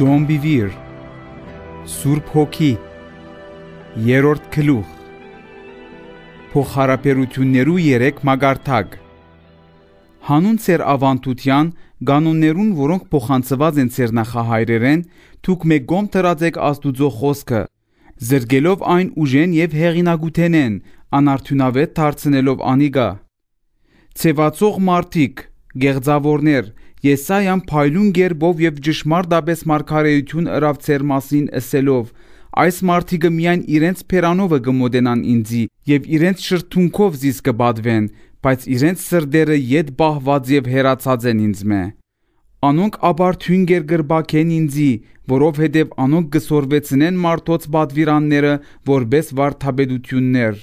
Ջոմբիվիր Սուրբ հոգի Երրորդ գլուխ Փոխհարաբերություններու 3 մագարտակ Հանուն ծեր ավանդության կանոններուն, որոնք փոխանցված են ծեր նախահայրերեն, դուք մեկ գոմ դրած եք Աստուծո խոսքը, զրգելով այն ուժեն եւ հեղինակութենեն, անարդյունավետ դարձնելով անիգա։ Ցեվացող մարդիկ, գեղձավորներ, Եսայան փայլուն ģերբով եւ ճշմարտաբես մարգարեություն ըրավ ծեր մասին ասելով. Այս մարդիկը միայն իրենց փերանովը գմոդենան ինձի եւ իրենց շրթունքով զիս կբադվեն, բայց իրենց սրդերը յետ բահված եւ հերացած են ինձ մե։ Անոնք աբարթյուն գերգրբակ են ինձի, որով հետև անոնք գսորվեցնեն մարդոց բադվիրանները որբես վարդապետություններ։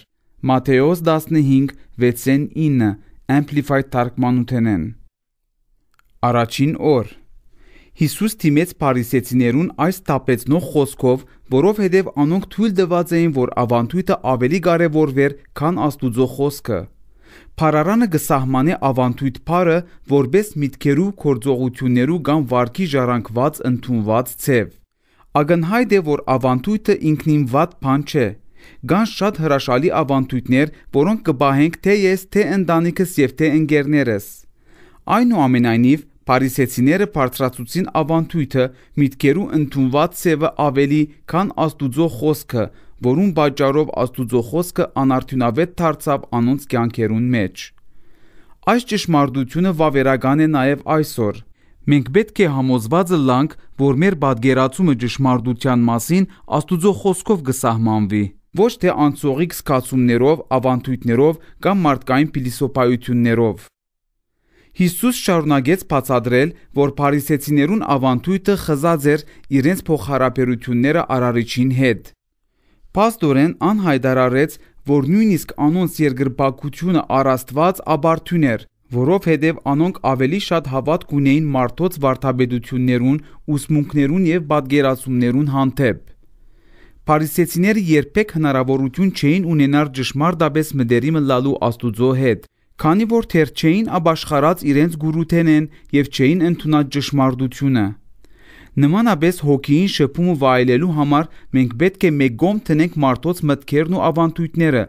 Մատթեոս 15:6-9 Amplified թարգմանութենեն։ Առաջին օր Հիսուս թիմեց Փարիսեցիներուն այս տապեցնող խոսքով, որով հետև անոնք թույլ տված էին, որ ավանդույթը ավելի կարևոր վեր, քան Աստուծո խոսքը։ Փարարանը կսահմանե ավանդույթ փարը որպես միտքերու կորձողություներու կամ վարքի ժառանգված ընդունված ցև։ Ագնհայտ է, որ ավանդույթը ինքնին ված բան չէ։ Կան շատ հրաշալի ավանդույթներ, որոնք կբահենք թե ես, թե ընտանիքս եւ թե ընկերներս։ Այնուամենայնիվ, Փարիսեցիները բարձրացուցին ավանդույթը՝ միտքերու ընդունված սևը ավելի, քան Աստուծո խոսքը, որուն պատճառով Աստուծո խոսքը անարդյունավետ դարձավ անոնց կյանքերուն մեջ։ Այս ճշմարտությունը վավերական է նաև այսօր։ Մենք պետք է համոզվածը լանք, որ մեր падգերացումը ճշմարտության մասին Աստուծո խոսքով կսահմանվի, ոչ թե անցողիկ սկացումներով, ավանդույթներով կամ մարդկային փիլիսոփայություններով։ Հիսուս շարունակեց բացատրել, որ փարիսեցիներուն ավանդույթը խզած էր իրենց փոխհարաբերությունները Արարիչին հետ։ Պաստորեն անհայտարարեց, որ նույնիսկ անոնց երկրպագությունը առաստված աբարթուն էր, որովհետև անոնք ավելի շատ հավատք ունեին մարդոց վարդապետություններուն, ուսմունքներուն եւ պատկերացումներուն հանդեպ։ Փարիսեցիները երբեք հնարավորություն չէին ունենար ճշմարտապես մտերիմ լալու Աստուծո հետ, քանի որ թեր չէին աբաշխարած իրենց գուրութենեն եւ չէին ընդունած ճշմարտությունը։ Նմանապես հոգին շփումը վայելելու համար մենք պետք է մեկ գոմ տնենք մարդոց մտքերն ու ավանդույթները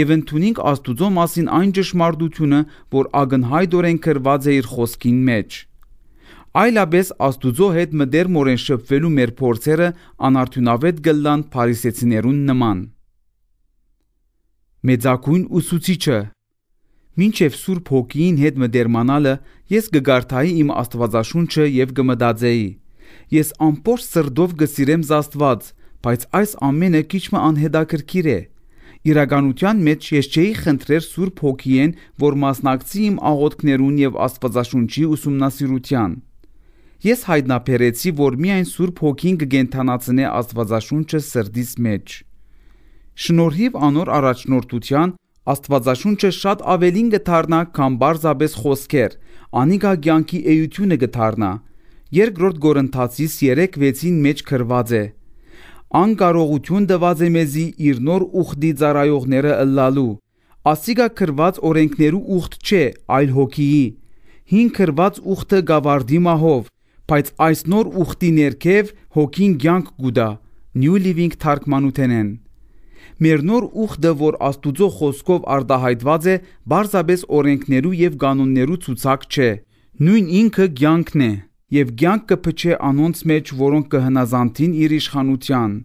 եւ ընդունենք Աստուծո մասին այն ճշմարտությունը, որ ագնհայդորեն կրված է իր խոսքին մեջ։ Այլապես Աստուծո հետ մդերմորեն շփվելու մեր փորձերը անարդյունավետ գլլան փարիսեցիներուն նման։ Մեծակույն ուսուցիչը Մինչև Սուրբ Հոգին հետ մդերմանալը ես կգարթայի իմ Աստվածաշունչը եւ կմտածեի. Ես ամբողջ սրտով կսիրեմ Աստված, բայց այս ամենը քիչմը անհետաքրքիր է։ Իրականության մեջ ես չէի խնդրեր Սուրբ Հոգիեն, որ մասնակցի իմ աղոթքներուն եւ Աստվածաշունչի ուսումնասիրության։ Ես հայտնաբերեցի, որ միայն Սուրբ Հոգին կգենթանացնե Աստվածաշունչը սրտից մեջ։ Շնորհիվ անոր առաջնորդության Աստվածաշունչը շատ ավելին գթառնա, քան բարձաբես խոսքեր։ Անիկա ցանկի էությունը գթառնա։ Երկրորդ Գորընթացիս 3:6-ին մեջ քրված է. Անկարողություն տված է մեզի իր նոր ուխտի ծառայողները ըլլալու։ Ասիկա քրված օրենքներու ուխտ չէ, այլ հոգիի։ Հին քրված ուխտը գավարդի մահով, բայց այս նոր ուխտի ներքև հոգին ցանկ գուտա։ New Living թարգմանութենեն Մեր նոր ուխտը, որ Աստուծո խոսքով արտահայտված է, բարձաբես օրենքներու եւ կանոններու ցուցակ չէ։ Նույն ինքը ցանկն է, եւ ցանկը փչե անոնց մեջ, որոնք կհնազանդին իր իշխանության։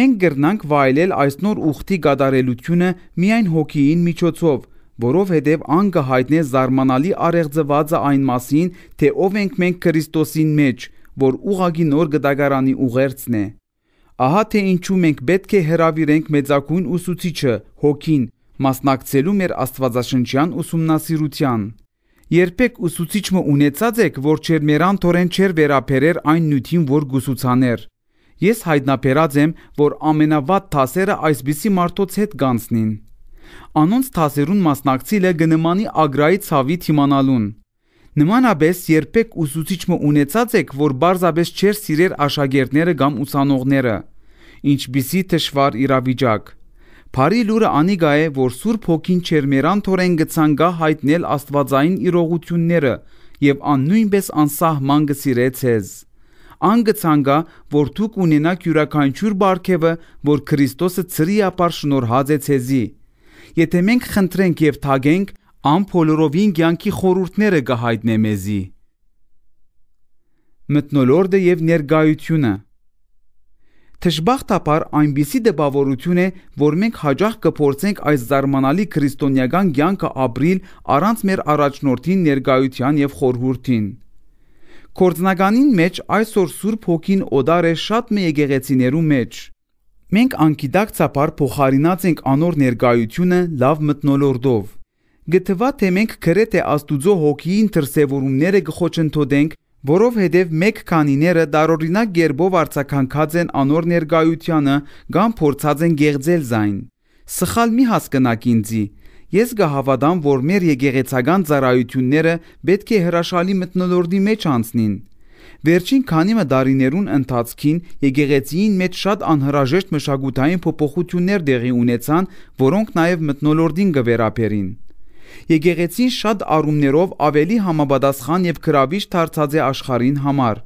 Մենք գրնանք վայելել այս նոր ուխտի գադարելությունը միայն հոգիին միջոցով, որովհետև ան կհայտնե զարմանալի արեղծվածը այն մասին, թե ով ենք մենք Քրիստոսին մեջ, որ ուղագի նոր գտագարանի ուղերձն է։ Ահա թե ինչու մենք պետք է հրավիրենք մեծագույն ուսուցիչը՝ Հոգին, մասնակցելու մեր Աստվածաշնչյան ուսումնասիրության։ Երբեք ուսուցիչը ունեցած եք, որ չերմերանտորեն չեր վերաբերեր այն նյութին, որ գուսուցաներ։ Ես հայտնաբերած եմ, որ ամենավատ թասերը այսպիսի մարդոց հետ կանցնին։ Անոնց թասերուն մասնակցելը գնմանի ագրայի ցավի թիմանալուն։ Նմանապես երբեք ուսուցիչը ունեցած եք, որ բարձապես չեր սիրեր աշակերտները կամ ուսանողները, ինչբիսի թշվար իրավիճակ։ Փարի լուրը անիգա է, որ Սուրբ Հոգին չերմերանթորեն գցանգա հայտնել Աստվածային իրողությունները եւ ան նույնպես անսահման գսիրե ցեզ։ Ան գցանգա, որ դուք ունենաք յուրաքանչյուր բարգևը, որ Քրիստոսը ծրի ապար շնորհած է ցեզի։ Եթե մենք խնդրենք եւ թագենք, ան բոլորովին ցանկի խորուրդները կհայտնե մեզի։ Մտնոլորդը եւ ներգայությունը Թշբախտաբար այնպիսի դեպավորություն է, որ մենք հաջող կփորձենք այս զարմանալի քրիստոնեական ցանկը ապրիլ առանց մեր առաջնորդին ներկայության եւ խորհուրդին։ Կորձնականին մեջ այսօր Սուրբ Հոգին օդար է շատ մի եկեղեցիներու մեջ։ Մենք անկիդակցաբար փոխարինած ենք անոր ներկայությունը լավ մտնոլորդով գտվա թե մենք գրեթե Աստուծո հոգին դրսևորումները գխոչընդոտենք, որովհետև մեկ քանիները դարօրինակ ģերբով արցականքած են անոր ներկայությանը կամ փորձած են գեղձել զայն։ Սխալ մի հասկանակ ինձի։ Ես գահավադամ, որ մեր եկեղեցական ծառայությունները պետք է հրաշալի մտնոլորտի մեջ անցնին։ Վերջին քանի մդարիներուն ընթացքին եկեղեցիին մեջ շատ անհրաժեշտ մշակութային փոփոխություններ դեղի ունեցան, որոնք նաև մտնոլորտին գվերապերին եկեղեցին շատ առումներով ավելի համապատասխան եւ գրավիչ դարձած է աշխարհին համար։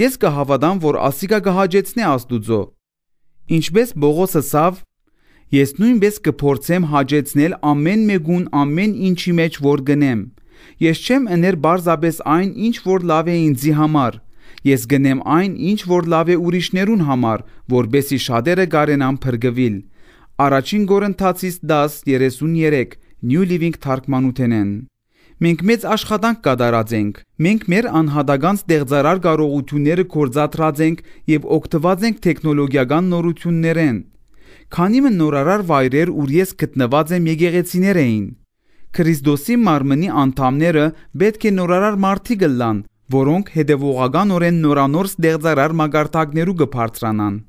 Ես կհավատամ, որ ASCII-ը կհաջեցնի Աստուծո։ Ինչպես Բողոսը ցավ, ես նույնպես կփորձեմ հաջեցնել ամեն մեկուն ամեն ինչի մեջ որ գնեմ։ Ես չեմ ըներ բարձապես այն, ինչ որ լավ է ինձի համար։ Ես գնեմ այն, ինչ որ լավ է ուրիշներուն համար, որբեսի շատերը գարենան փրկվել։ Առաջին Կորինթացիս 10:33 New Living թարգմանութենեն։ Մենք մեծ աշխատանք կատարած ենք։ Մենք մեր անհատական ստեղծարար կարողությունները կորցատրած ենք եւ օգտված ենք տեխնոլոգիական նորություններեն։ Քանի մն նորարար վայրեր, ուր ես գտնված եմ եկեղեցիներ էին։ Քրիստոսի մարմնի անդամները պետք է նորարար մարդիկ լան, որոնք հետևողականորեն նորանոր ստեղծարար մագարտակներու կբարձրանան։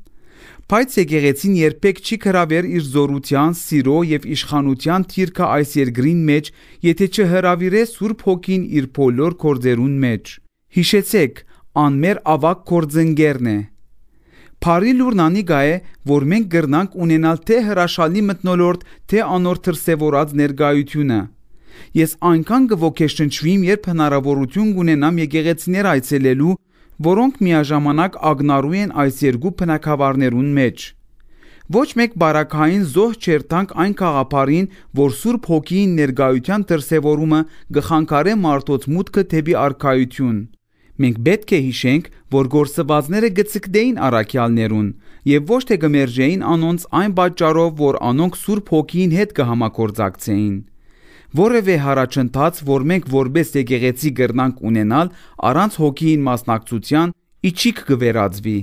Բայց եկեղեցին երբեք չի հրավեր իր զորության, սիրո եւ իշխանության թիրքը այս երկրին մեջ, եթե չհրավիրե Սուրբ Հոգին իր բոլոր կորձերուն մեջ։ Հիշեցեք, անմեր ավակ կորձընկերն է։ Փարի լուրն անի գա է, որ մենք գրնանք ունենալ թե հրաշալի մտնոլորտ, թե անոր թրսևորած ներկայությունը։ Ես այնքան կողքեշնչվիմ, երբ հնարավորություն կունենամ եկեղեցիներ այցելելու որոնք միաժամանակ ագնառու են այս երկու բնակավարներուն մեջ։ Ոչ մեկ բարակային զոհ չեր տանք այն խաղապարին, որ Սուրբ Հոգիի ներգայության դրսևորումը գխանկարե մարդոց մուտքը դեպի արքայություն։ Մենք պետք է հիշենք, որ գործվածները գծկդեին առաքյալներուն եւ ոչ թե գմերժեին անոնց այն պատճառով, որ անոնք Սուրբ Հոգին հետ կհամակորձակցեին։ Որևէ հարաճընթաց, որ մենք որպես եկեղեցի գրնանք ունենալ առանց հոգիին մասնակցության, իչիկ կվերածվի։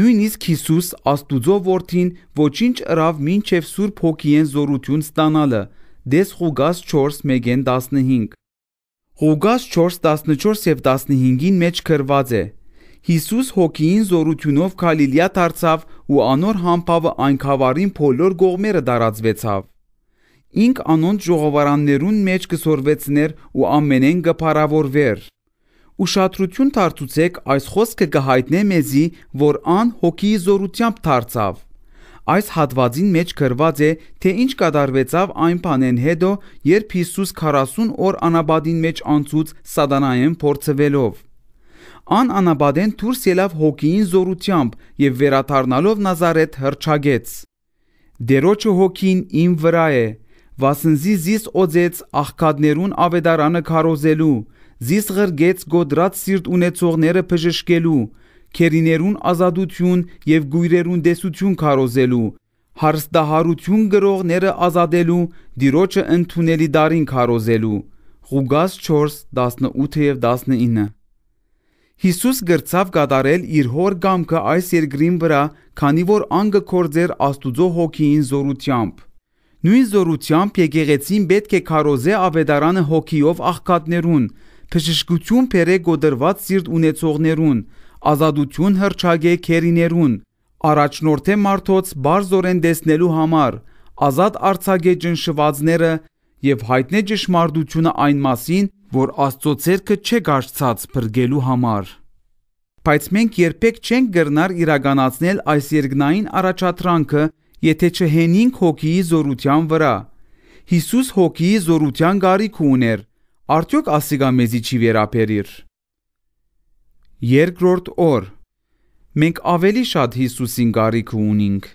Նույնիսկ Հիսուս Աստուծո որդին ոչինչ ըրավ մինչև Սուրբ Հոգիեն զորություն ստանալը։ Դես Ղուգաս 4:15։ Ղուգաս 4:14 եւ 15-ին մեջ գրված է. Հիսուս հոգին զորությունով Գալիլեա դարձավ ու անոր համբավը այնքավարին բոլոր գողմերը դարածվեցավ ինք անոնց ժողովարաններուն մեջ կսորվեցներ ու ամենեն գփարավորվեր։ Ուշադրություն դարձուցեք այս խոսքը կհայտնե մեզի, որ ան հոգիի զորությամբ դարձավ։ Այս հատվածին մեջ գրված է, թե ինչ կատարվեցավ այն բանեն հետո, երբ Հիսուս 40 օր անաբադին մեջ անցուց սատանայեն փորձվելով։ Ան անաբադեն դուրս ելավ հոգին զորությամբ եւ վերաթարնալով Նազարեթ հրճագեց։ Դերոջը հոգին իմ վրա է, վասնզի զիս օձեց աղքատներուն ավետարանը քարոզելու, զիս ղրգեց գոդրած սիրտ ունեցողները բժշկելու, քերիներուն ազատություն եւ գույրերուն դեսություն քարոզելու, հարստահարություն գրողները ազատելու, դիրոջը ընդունելի դարին քարոզելու։ Ղուգաս 4:18 եւ 19 Հիսուս գրծավ կատարել իր հոր գամքը այս երկրին վրա, քանի որ անգը կորձեր Աստուծո հոգին զորությամբ։ Նույն զորությամբ եկեղեցին պետք է քարոզե ավետարանը հոգիով աղքատներուն, բժշկություն բերե գոդրված սիրտ ունեցողներուն, ազատություն հրճագե քերիներուն, առաջնորդե մարդոց բարձորեն դեսնելու համար, ազատ արցագե ճնշվածները եւ հայտնե ճշմարտությունը այն մասին, որ Աստծո ցերկը չէ գարցած բրգելու համար։ Բայց մենք երբեք չենք գրնար իրականացնել այս երկնային առաջադրանքը, եթե չհենինք հոգիի զորության վրա։ Հիսուս հոգիի զորության գարիք ուներ, արդյոք ասիգա մեզի չի վերապերիր։ Երկրորդ օր մենք ավելի շատ Հիսուսին գարիք ունենք։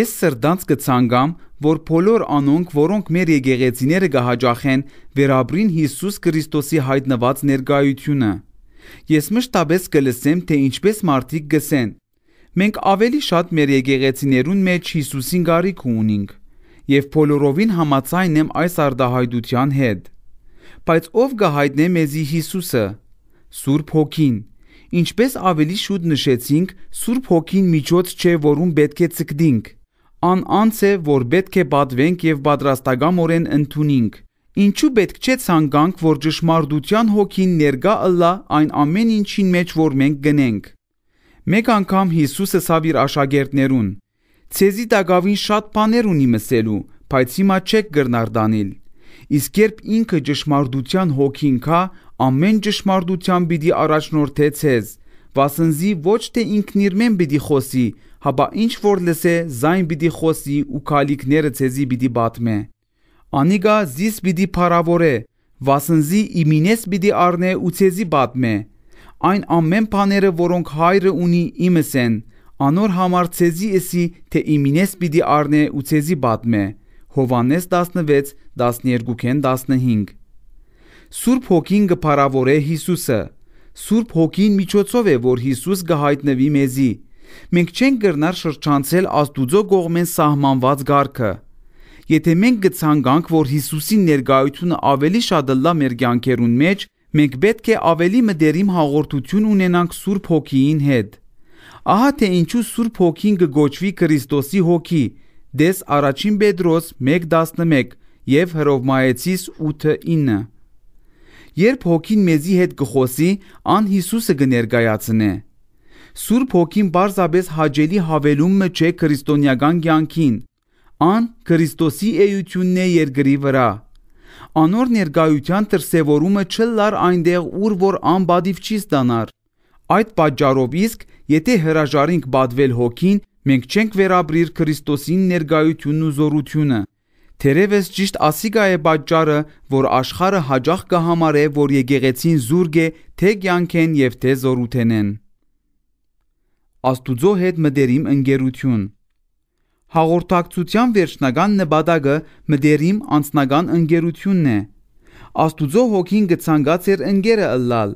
Ես սրտանց կցանգամ, որ բոլոր անոնք, որոնք մեր եկեղեցիները կհաջախեն, վերաբրին Հիսուս Քրիստոսի հայտնված ներկայությունը։ Ես մշտապես կլսեմ, թե ինչպես մարդիկ գսեն. Մենք ավելի շատ մեր եկեղեցիներուն մեջ Հիսուսին գարիք ունենք եւ բոլորովին համաձայն եմ այս արդահայտության հետ։ Բայց ով գահայտնե մեզի Հիսուսը, Սուրբ Հոգին, ինչպես ավելի շուտ նշեցինք, Սուրբ Հոգին միջոց չէ, որում պետք է ցկդինք։ Ան անց է, որ պետք է պատվենք եւ պատրաստակամորեն ընդունենք։ Ինչու պետք չէ ցանկանք, որ ճշմարտության հոգին ներգա ըլլա այն ամեն ինչին մեջ, որ մենք գնենք։ Մեկ անգամ Հիսուսը ասավ իր աշակերտներուն. «Ցեզի տակավին շատ բաներ ունի մսելու, բայց հիմա չեք գրնարդանիլ»։ Իսկ երբ ինքը ճշմարտության հոգին կա, ամեն ճշմարտության պիտի առաջնորդե ցեզ, վասնզի ոչ թե ինքն իր մեն պիտի խոսի, հապա ինչ որ լսե, զայն պիտի խոսի ու քալիքները ցեզի պիտի բատմե։ Անիգա զիս պիտի փարավորե, վասնզի իմինես պիտի առնե ու ցեզի բատմե այն ամեն բաները, որոնք հայրը ունի իմս են, անոր համար ցեզի էսի, թե իմինես պիտի առնե ու ցեզի բատմե։ Հովանես 16:12-15 Սուրբ Հոգին գփարավորե Հիսուսը։ Սուրբ Հոգին միջոցով է, որ Հիսուս գահիտնվի մեզի։ Մենք չենք կրնար շրջանցել Աստուծո կողմեն սահմանված ղարքը։ Եթե մենք գցանկանք, որ Հիսուսի ներկայությունը ավելի շատ լա մեր կյանքերուն մեջ, Մենք պետք է ավելի մտերիմ հաղորդություն ունենանք Սուրբ Հոգիին հետ։ Ահա թե ինչու Սուրբ Հոգին կգոչվի Քրիստոսի Հոգի։ Դես առաջին Պետրոս 1:11 եւ Հրովմայեցիս 8:9։ Երբ Հոգին մեզի հետ կխոսի, ան Հիսուսը կներկայացնե։ Սուրբ Հոգին բարձաբես հաջելի հավելումը չէ քրիստոնեական կյանքին։ Ան Քրիստոսի էությունն է երկրի վրա անոր ներկայության դրսևորումը չլար այնտեղ, ուր որ անբադիվ չի ստանար։ Այդ պատճառով իսկ, եթե հրաժարենք բադվել հոգին, մենք չենք վերաբրիր Քրիստոսին ներկայությունն ու զորությունը։ Թերևս ճիշտ ասիգա է պատճառը, որ աշխարը հաջող կհամարե, որ եկեղեցին զուրկ է թե կյանքեն եւ թե զորութենեն։ Աստուծո հետ մտերիմ ընկերություն Հաղորդակցության վերջնական նպատակը մտերիմ անձնական ընկերությունն է։ Աստուծո հոգին գցանգած էր ընկերը ըլլալ։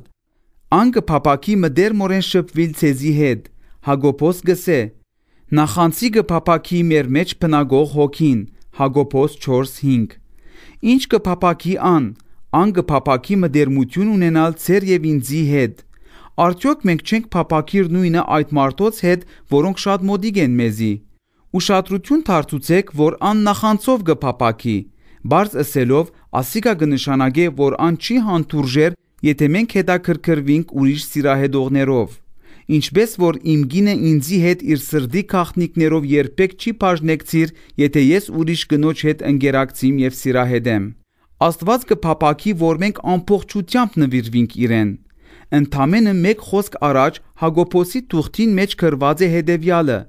Ան կփապակի մտերմորեն շփվել ցեզի հետ։ Հակոբոս գսե. Նախանցի կփապակի մեր մեջ բնագող հոգին։ Հակոբոս 4:5։ Ինչ կփապակի ան, ան կփապակի մտերմություն ունենալ ցեր եւ ինձի հետ։ Արդյոք մենք չենք փապակիր նույնը այդ մարդոց հետ, որոնք շատ մոդիկ են մեզի։ Ուշադրություն դարձուցեք, որ ան նախանցով կփապակի։ Բարձ ասելով, ասիկա կնշանակե, որ ան չի հանդուրժեր, եթե մենք հետաքրքրվինք ուրիշ սիրահեդողներով։ Ինչպես որ իմ գինը ինձի հետ իր սրդի քաղտնիկներով երբեք չի բաժնեկցիր, եթե ես ուրիշ կնոջ հետ ընկերակցիմ եւ սիրահեդեմ։ Աստված կփապակի, որ մենք ամբողջությամբ նվիրվինք իրեն։ Ընդամենը մեկ խոսք առաջ Հակոբոսի թուղթին մեջ գրված է հետևյալը.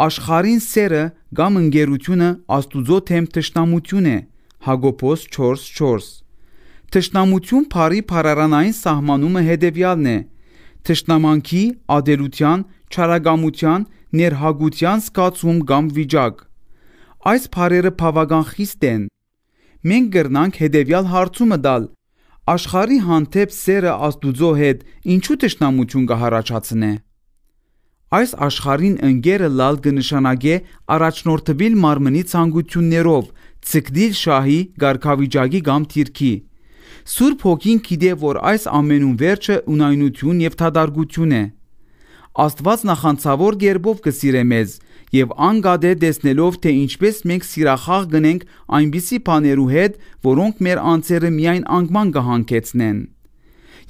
Աշխարհին սերը կամ ընկերությունը Աստուծո թեմ ճշտամություն է։ Հակոբոս 4:4։ Ճշտամություն բարի փարարանային սահմանումը հետևյալն է. ճշտամանքի, ադելության, չարագամության, ներհագության սկացում կամ վիճակ։ Այս բարերը բավական խիստ են։ Մենք գրնանք հետևյալ հարցումը տալ. Աշխարհի հանդեպ սերը Աստուծո հետ ինչու ճշտամություն կհարաճացնե։ Այս աշխարհին ընկերը լալ կնշանակե առաջնորդվել մարմնի ցանկություններով, ցկդիլ շահի ղարքավիճակի կամ թիրքի։ Սուրբ Հոգին գիտե, որ այս ամենուն վերջը ունայնություն եւ թադարգություն է։ Աստված նախանցավոր ģերբով կսիրե մեզ եւ անգադե դեսնելով թե ինչպես մենք սիրախաղ գնենք այնպիսի բաներու հետ, որոնք մեր անձերը միայն անգման կհանգեցնեն։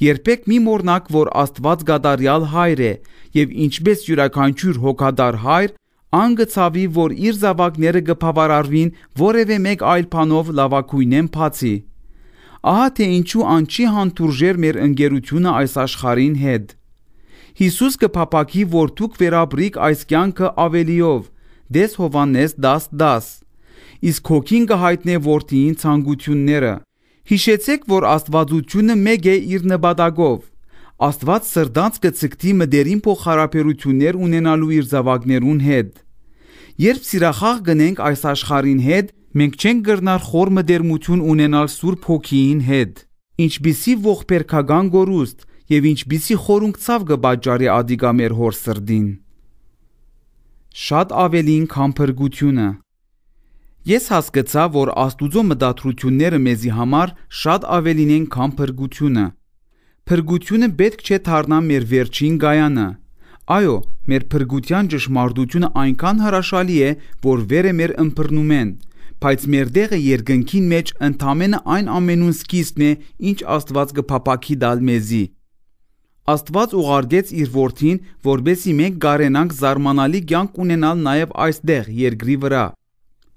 Երբեք մի մոռնաք, որ Աստված գադարյալ հայր է, եւ ինչպես յուրաքանչյուր հոգադար հայր, անգծավի, որ իր զավակները գփավարարվին որևէ մեկ այլ բանով լավակույնեն փացի։ Ահա թե ինչու անչի հանդուրժեր մեր ընկերությունը այս աշխարհին հետ։ Հիսուս կփապակի, որ դուք վերաբրիկ այս կյանքը ավելիով, դես Հովանես 10:10։ Իսկ հոգին կհայտնե որդիին ցանկությունները։ Հիշեցեք, որ Աստվածությունը մեկ է իր նպատակով։ Աստված սրդանց կցկտի մդերին փոխհարաբերություններ ունենալու իր զավակներուն հետ։ Երբ սիրախաղ գնենք այս աշխարհին հետ, մենք չենք գրնար խոր մդերմություն ունենալ Սուրբ Հոգին հետ։ Ինչբիսի ողբերգական գորուստ եւ ինչբիսի խորունկ ցավ կբաճարի ադիգա մեր հոր սրդին։ Շատ ավելին քան փրկությունը Ես հասկացա, որ Աստուծո մտադրությունները մեզի համար շատ ավելին են, քան փրկությունը։ Փրկությունը պետք չէ դառնա մեր վերջին գայանը։ Այո, մեր փրկության ճշմարտությունը այնքան հրաշալի է, որ վերը մեր ըմբռնում են, բայց մեր դեղը երկնքին մեջ ընդամենը այն ամենուն սկիզբն է, ինչ Աստված կփապակի դալ մեզի։ Աստված ուղարկեց իր որդին, որբեսի մենք գարենանք զարմանալի կյանք ունենալ նաև այստեղ երկրի վրա։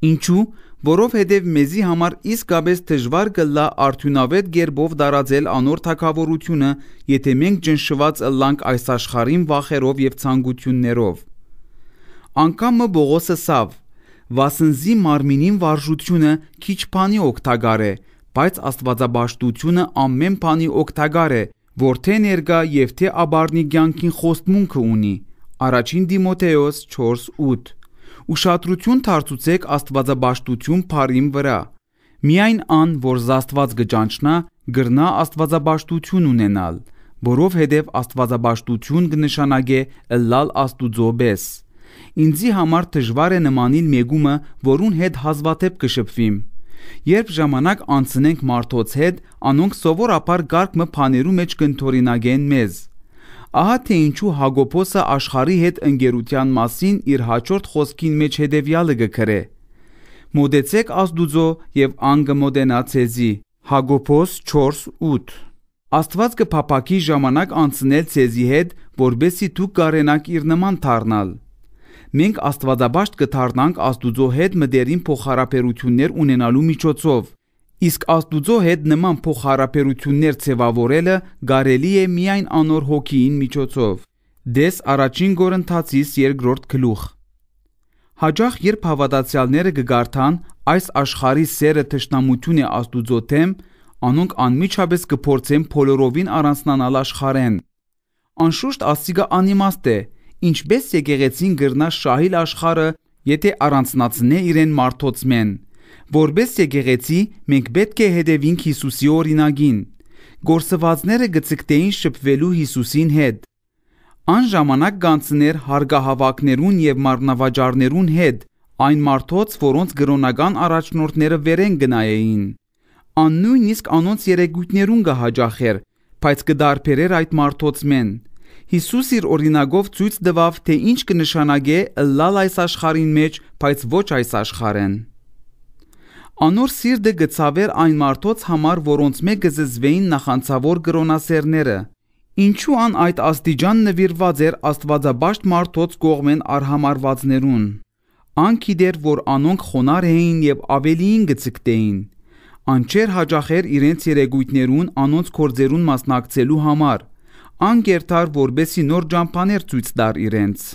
Ինչու, որովհետև մեզի համար իսկապես դժվար կլա արդյունավետ կերպով դարաձել անոր թագավորությունը, եթե մենք ճնշված ըլլանք այս աշխարհին վախերով եւ ցանկություններով։ Անկամ մը Պողոսը սավ վասնզի մարմինին վարժությունը քիչ բանի օգտակար է, բայց աստվածաբաշտությունը ամեն բանի օգտակար է, որ թե ներկա եւ թե աբարնի կյանքին խոստմունքը ունի։ Առաջին Դիմոթեոս 4:8 Ուշադրություն դարձուցեք Աստվածաբաշտություն բարին վրա։ Միայն ան, որ զաստված գճանչնա, գրնա Աստվածաբաշտություն ունենալ, որովհետև Աստվածաբաշտություն կնշանակե ըլլալ Աստուծո բես։ Ինձի համար դժվար է նմանիլ մեգումը, որուն հետ հազվադեպ կշփվիմ։ Երբ ժամանակ անցնենք մարդոց հետ, անոնք սովորաբար գարկը փաներու մեջ կընթորինագեն մեզ։ Ահա թե ինչու Հակոբոսը աշխարհի հետ ընկերության մասին իր հաջորդ խոսքին մեջ հետևյալը գկրե. Մոդեցեք Աստուծո եւ անգմոդենացեզի Հակոբոս 4:8 Աստված կփապակի ժամանակ անցնել ցեզի հետ, որբեսի դուք կարենակ իր նման դառնալ մենք աստվածաբաշտ կդառնանք Աստուծո հետ մտերիմ փոխհարաբերություններ ունենալու միջոցով։ Իսկ Աստուծո հետ նման փոխհարաբերություններ ձևավորելը կարելի է միայն անոր հոգին միջոցով։ Դես առաջին Գորընթացից երկրորդ գլուխ։ Հաճախ երբ հավատացյալները կգարթան այս աշխարհի սերը ճշնամություն է Աստուծո թեմ, անոնք անմիջապես կփորձեն փոլորովին առանցնանալ աշխարհեն։ Անշուշտ աստիգա անիմաստ է, ինչպես եկեղեցին գրնա շահիլ աշխարը, եթե առանցնացնե իրեն մարդոցմեն։ Որպես եկեղեցի մենք պետք է հետևենք Հիսուսի օրինագին։ Գործվածները գծկտեին շփվելու Հիսուսին հետ։ Այն ժամանակ կանցներ հարգահավաքներուն եւ մարմնավաճառներուն հետ այն մարդոց, որոնց գրոնական առաջնորդները վերեն գնայեին։ Ան նույնիսկ անոնց երեգույթներուն գահաջախեր, բայց կդարբերեր այդ մարդոց մեն։ Հիսուս իր օրինակով ցույց տվավ, թե ինչ կնշանակե լալ այս աշխարհին մեջ, բայց ոչ այս աշխարհեն։ Անոր սիրտը գծավեր այն մարդոց համար, որոնց մեկը զզվեին նախանցավոր գրոնասերները։ Ինչու ան այդ աստիճան նվիրված էր աստվածաբաշտ մարդոց կողմեն արհամարվածներուն։ Անքի դեր, որ անոնք խոնար էին եւ ավելիին գծկտեին։ Անչեր հաջախեր իրենց երեգույթներուն անոնց կորձերուն մասնակցելու համար։ Անգերտար որբեսի նոր ճամփաներ ցույց տար իրենց։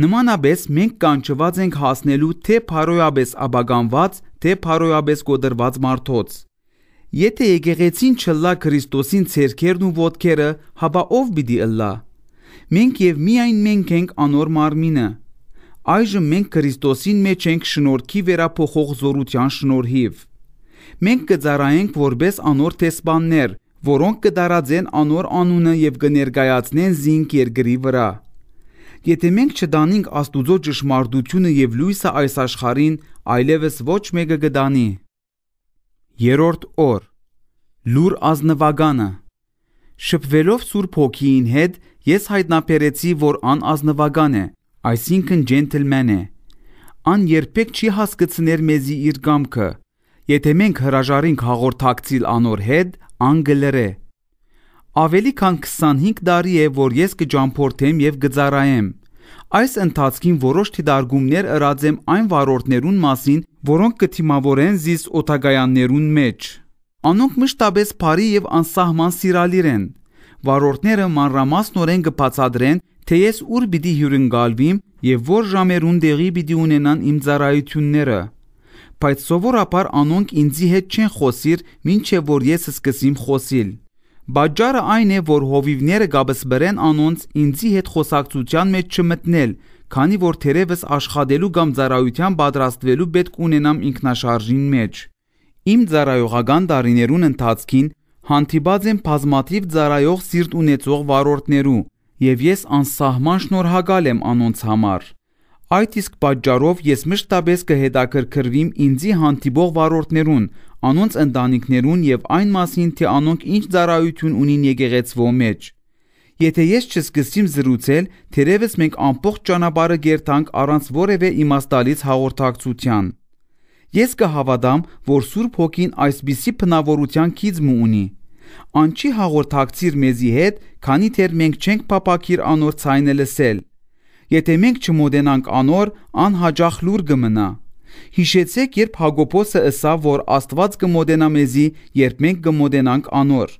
Նմանապես մենք կանչված ենք հասնելու թե փարոյաբես աբագանված թե փարոյաբես կոտրված մարդոց։ Եթե եկեղեցին չլա Քրիստոսին ցերքերն ու ոտքերը, հապա ով պիտի ըլլա։ Մենք եւ միայն մենք ենք անոր մարմինը։ Այժմ մենք Քրիստոսին մեջ ենք շնորհքի վերափոխող զորության շնորհիվ։ Մենք կծառայենք որպես անոր տեսբաններ, որոնք կդարածեն անոր անունը եւ կներկայացնեն զինք երկրի վրա։ Եթե մենք չդանենք Աստուծո ճշմարտությունը եւ լույսը այս աշխարհին, այլևս ոչ մեկը գտանի։ Երորդ օր լուր ազնվականը շփվելով Սուրբ Հոգիին հետ ես հայտնաբերեցի, որ ան ազնվական է, այսինքն ջենթլմեն է։ Ան երբեք չի հասկացներ մեզի իր կամքը։ Եթե մենք հրաժարենք հաղորդակցիլ անոր հետ, ան գլրե։ Ավելի քան 25 տարի է, որ ես կջամփորդեմ եւ գծարայեմ։ Այս ընթացքին որոշ դիտարկումներ ըրած եմ այն վարորդներուն մասին, որոնք կթիմավորեն զիս օթագայաններուն մեջ։ Անոնք մշտապես բարի եւ անսահման սիրալիր են։ Վարորդները մանրամասնորեն կբացատրեն, թե ես ուր պիտի հյուրընկալվիմ եւ որ ժամերուն դեղի պիտի ունենան իմ ծառայությունները։ Բայց սովորաբար անոնք ինձի հետ չեն խոսիր, ոչ թե որ ես սկսեմ խոսիլ։ Բաճարը այն է, որ հովիվները գաբսբերեն անոնց ինձի հետ խոսակցության մեջ չմտնել, քանի որ թերևս աշխատելու կամ ծառայության պատրաստվելու պետք ունենամ ինքնաշարժին մեջ։ Իմ ծառայողական տարիներուն ընթացքին հանդիպած եմ բազմաթիվ ծառայող սիրտ ունեցող վարորդներու, եւ ես անսահման շնորհակալ եմ անոնց համար։ Այդ իսկ պատճառով ես մշտապես կհետաքրքրվիմ ինձի հանդիպող վարորդներուն, անոնց ընտանիքներուն եւ այն մասին, թե անոնք ինչ ծառայություն ունին եկեղեցվո մեջ։ Եթե ես չսկսեմ զրուցել, թերևս մենք ամբողջ ճանապարհը գերտանք առանց որևէ իմաստալից հաղորդակցության։ Ես կհավատամ, որ Սուրբ Հոգին այսպիսի փնավորության քիզմ ունի։ Անչի հաղորդակցիր մեզի հետ, քանի դեռ մենք չենք փապակիր անոր ցայնը լսել։ Եթե մենք չմոդենանք անոր, անհաջախ լուր կմնա։ Հիշեցեք, երբ Հակոբոսը ասավ, որ Աստված կմոդենա մեզի, երբ մենք կմոդենանք անոր։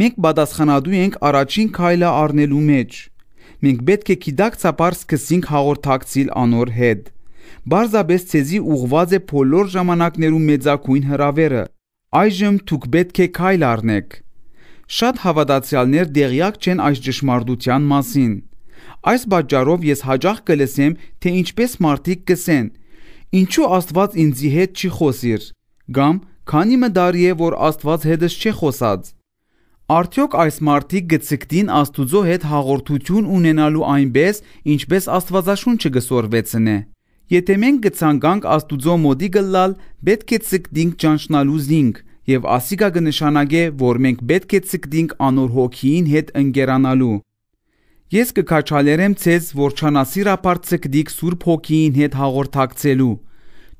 Մենք պատասխանատու ենք առաջին քայլը առնելու մեջ։ Մենք պետք է գիտակցաբար սկսենք հաղորդակցիլ անոր հետ։ Բարձաբես ցեզի ուղված է բոլոր ժամանակներում մեծակույն հրավերը։ Այժմ դուք պետք է քայլ առնեք։ Շատ հավատացյալներ դեղյակ չեն այս ճշմարտության մասին։ Այս պատճառով ես հաջող կլսեմ, թե ինչպես մարդիկ կսեն, Ինչու Աստված ինձի հետ չի խոսիր։ Կամ քանի մը դարի է որ Աստված հետս չի խոսած։ Արդյոք այս մարդիկ գցիկտին Աստուծո հետ հաղորդություն ունենալու այնպես, ինչպես Աստվածաշունչը գսորվեցն է։ Եթե մենք գցանկանք Աստուծո մոդի գլալ, պետք է ցկդինք ճանչնալու զինք, եւ ասիկա կնշանակե, որ մենք պետք է ցկդինք անոր հոգին հետ ընկերանալու։ Ես կքաչալերեմ ցեզ ворչանասիրապարտ ցկդիկ Սուրբ Հոգին հետ հաղորդակցելու։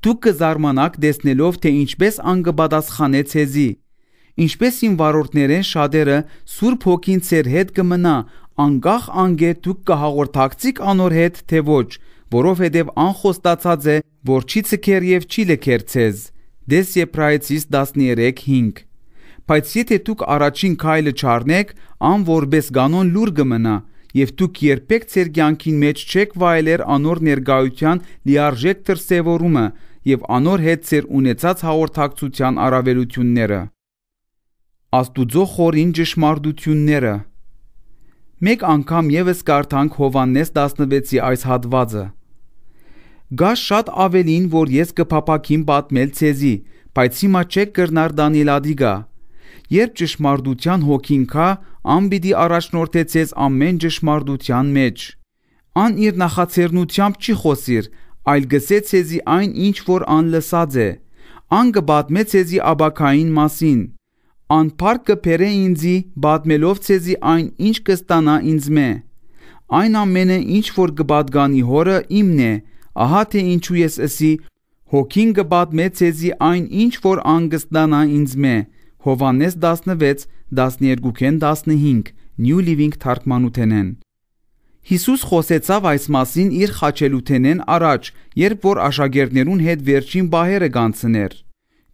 Դուք կզարմանաք տեսնելով, թե ինչպես անգպատասխանե ցեզի։ Ինչպես իմ վարորդներեն շատերը Սուրբ Հոգին ցեր հետ կմնա, անկախ անգե դուք կհաղորդակցիկ անոր հետ, թե ոչ, որովհետև անխոստացած է, որ չի ցքեր եւ չի լքեր ցեզ։ Դես Եփրայեցիս 13:5 Բայց եթե դուք առաջին քայլը չառնեք, ան որբես կանոն լուր կմնա, եւ դուք երբեք ձեր կյանքին մեջ չեք վայելեր անոր ներկայության լիարժեք դրսեւորումը եւ անոր հետ ձեր ունեցած հաղորդակցության առավելությունները։ Աստուծո խորին ճշմարտությունները։ Մեկ անգամ եւս կարդանք Հովաննես 16-ի այս հատվածը։ Գա շատ ավելին, որ ես կփապակին պատմել ցեզի, բայց հիմա չեք կրնար Դանիել Ադիգա։ Երբ ճշմարտության հոգին կա, ան պիտի առաջնորդե ցեզ ամեն ճշմարտության մեջ։ Ան իր նախաձեռնությամբ չի խոսիր, այլ գսե ցեզի այն ինչ որ ան լսած է։ Ան կբատմե ցեզի աբակային մասին։ Ան փառք կբերե ինձի, բատմելով ցեզի այն ինչ կստանա ինձ մե։ Այն ամենը ինչ որ կբատգանի հորը իմն է, ահա թե ինչու ես ասի հոգին կբատմե ցեզի այն ինչ որ ան կստանա ինձ մե։ Հովանես 16 12-ին 15 New Living թարգմանութենեն։ Հիսուս խոսեցավ այս մասին իր խաչելութենեն առաջ, երբ որ աշակերտներուն հետ վերջին բահերը գանցներ։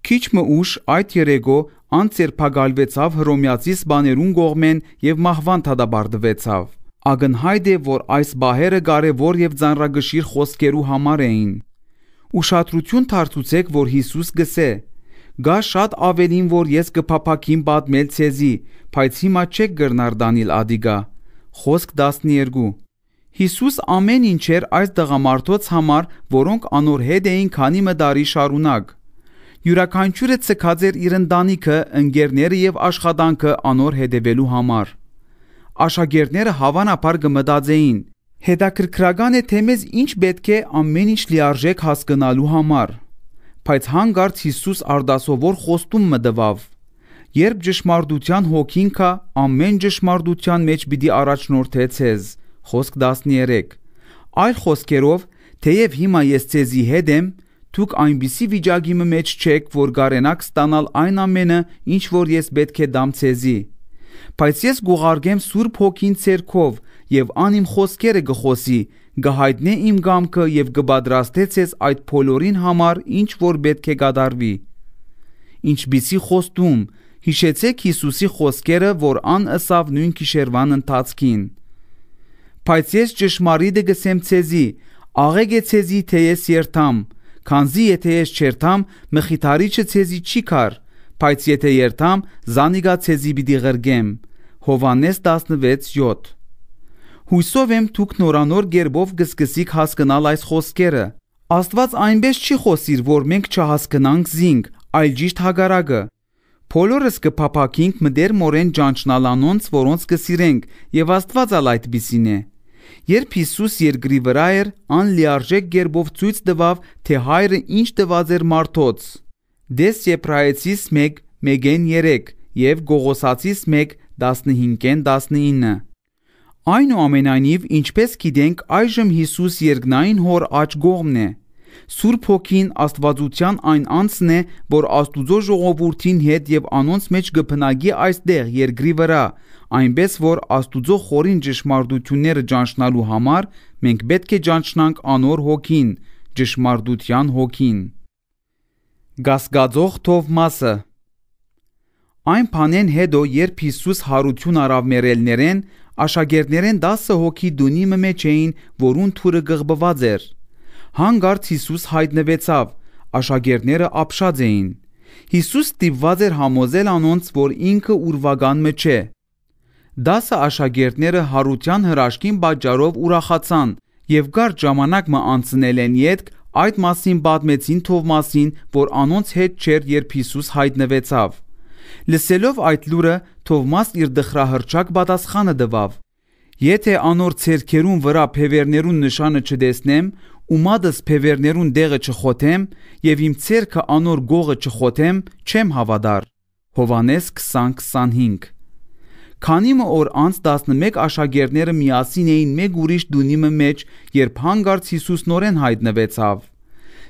Քիչ մը ուշ այդ երեգո անցերփակալվեցավ հռոմեացի սպաներուն կողմեն եւ մահվան դադարդվեցավ։ Ագնհայտ է, որ այս բահերը կարևոր եւ ծանրագշիր խոսքերու համար էին։ Ուշադրություն դարձուցեք, որ Հիսուս գսե. Գա շատ ավելին, որ ես կփափակին պատմել ցեզի, բայց հիմա չեք գրնար Դանիել Ադիգա։ Խոսք 12։ Հիսուս ամեն ինչ էր այս տղամարդոց համար, որոնք անորհեդ էին քանի մդարի շարունակ։ Յուրաքանչյուրը ցկած էր իր ընտանիքը, ընկերները եւ աշխատանքը անոր հետևելու համար։ Աշակերտները հավանաբար կմտածեին. հետաքրքրական է թե մեզ ինչ պետք է ամեն ինչ լիարժեք հասկանալու համար։ Բայց հանգարց Հիսուս արդասովոր խոստում մը տվավ. Երբ ճշմարտության հոգին կա, ամեն ճշմարտության մեջ պիտի առաջնորդե ցեզ։ Խոսք 13։ Այլ խոսքերով, թեև հիմա ես ցեզի հետ եմ, դուք այնպիսի վիճակի մեջ չեք, որ կարենակ ստանալ այն ամենը, ինչ որ ես պետք է դամ ցեզի։ Բայց ես գուղարկեմ Սուրբ Հոգին ցերքով, եւ անիմ խոսքերը գխոսի, գահայտնե իմ գամքը եւ գբադրաստե ցես այդ բոլորին համար ինչ որ պետք է գադարվի։ Ինչբիսի խոստում, հիշեցեք Հիսուսի խոսքերը, որ ան ըսավ նույն քիշերվան ընթացքին։ Բայց ես ճշմարիտը գսեմ ցեզի, աղեգե ցեզի թե ես երթամ, քանզի եթե ես չերթամ, մխիթարիչը ցեզի չի կար, բայց եթե երթամ, զանիգա ցեզի պիտի ղրգեմ։ Հովանես 16:7 Հույսով եմ դուք նորանոր ģերբով գսգսիկ հասկանալ այս խոսքերը։ Աստված այնպես չի խոսիր, որ մենք չհասկանանք զինք, այլ ճիշտ հագարակը։ Բոլորս կփապակինք մդեր մորեն ճանչնալ անոնց, որոնց կսիրենք, եւ Աստված ալ այդպիսին է։ Երբ Հիսուս երկրի վրա էր, ան լիարժեք ģերբով ցույց տվավ, թե հայրը ինչ տված էր մարդոց։ Դես Եբրայեցիս 1:1-ն 3 եւ Գողոսացիս 1:15-ն 19 Այնուամենայնիվ, ինչպես գիտենք, այժմ Հիսուս երկնային հոր աջ կողմն է։ Սուրբ Հոգին Աստվածության այն անձն է, որ Աստուծո ժողովրդին հետ եւ անոնց մեջ կբնակի այստեղ երկրի վրա, այնպես որ Աստուծո խորին ճշմարտությունները ճանչնալու համար մենք պետք է ճանչնանք անոր Հոգին, ճշմարտության Հոգին։ Գասգաձող Թովմասը Այն բանեն հետո, երբ Հիսուս հարություն արավ մերելներեն, Աշակերտներեն 10 հոգի դունիմը մեջ էին, որուն թուրը գղբված էր։ Հանգարց Հիսուս հայտնվեցավ, աշակերտները ապշած էին։ Հիսուս դիված էր համոզել անոնց, որ ինքը ուրվագան մեջ է։ Դասը աշակերտները հարության հրաշքին պատճառով ուրախացան եւ գարդ ժամանակ մը անցնել են յետք այդ մասին պատմեցին Թովմասին, որ անոնց հետ չէր, երբ Հիսուս հայտնվեցավ։ Լսելով այդ լուրը, Թովմաս իր դխրահրճակ պատասխանը տվավ. Եթե անոր ցերքերուն վրա փևերներուն նշանը չտեսնեմ, ու մադս փևերներուն դեղը չխոթեմ, եւ իմ ցերքը անոր գողը չխոթեմ, չեմ հավատար։ Հովանես 20:25 Քանի օր անց 11 աշակերտները միասին էին մեկ ուրիշ դունիմը մեջ, երբ հանգարց Հիսուս նորեն հայտնվեցավ։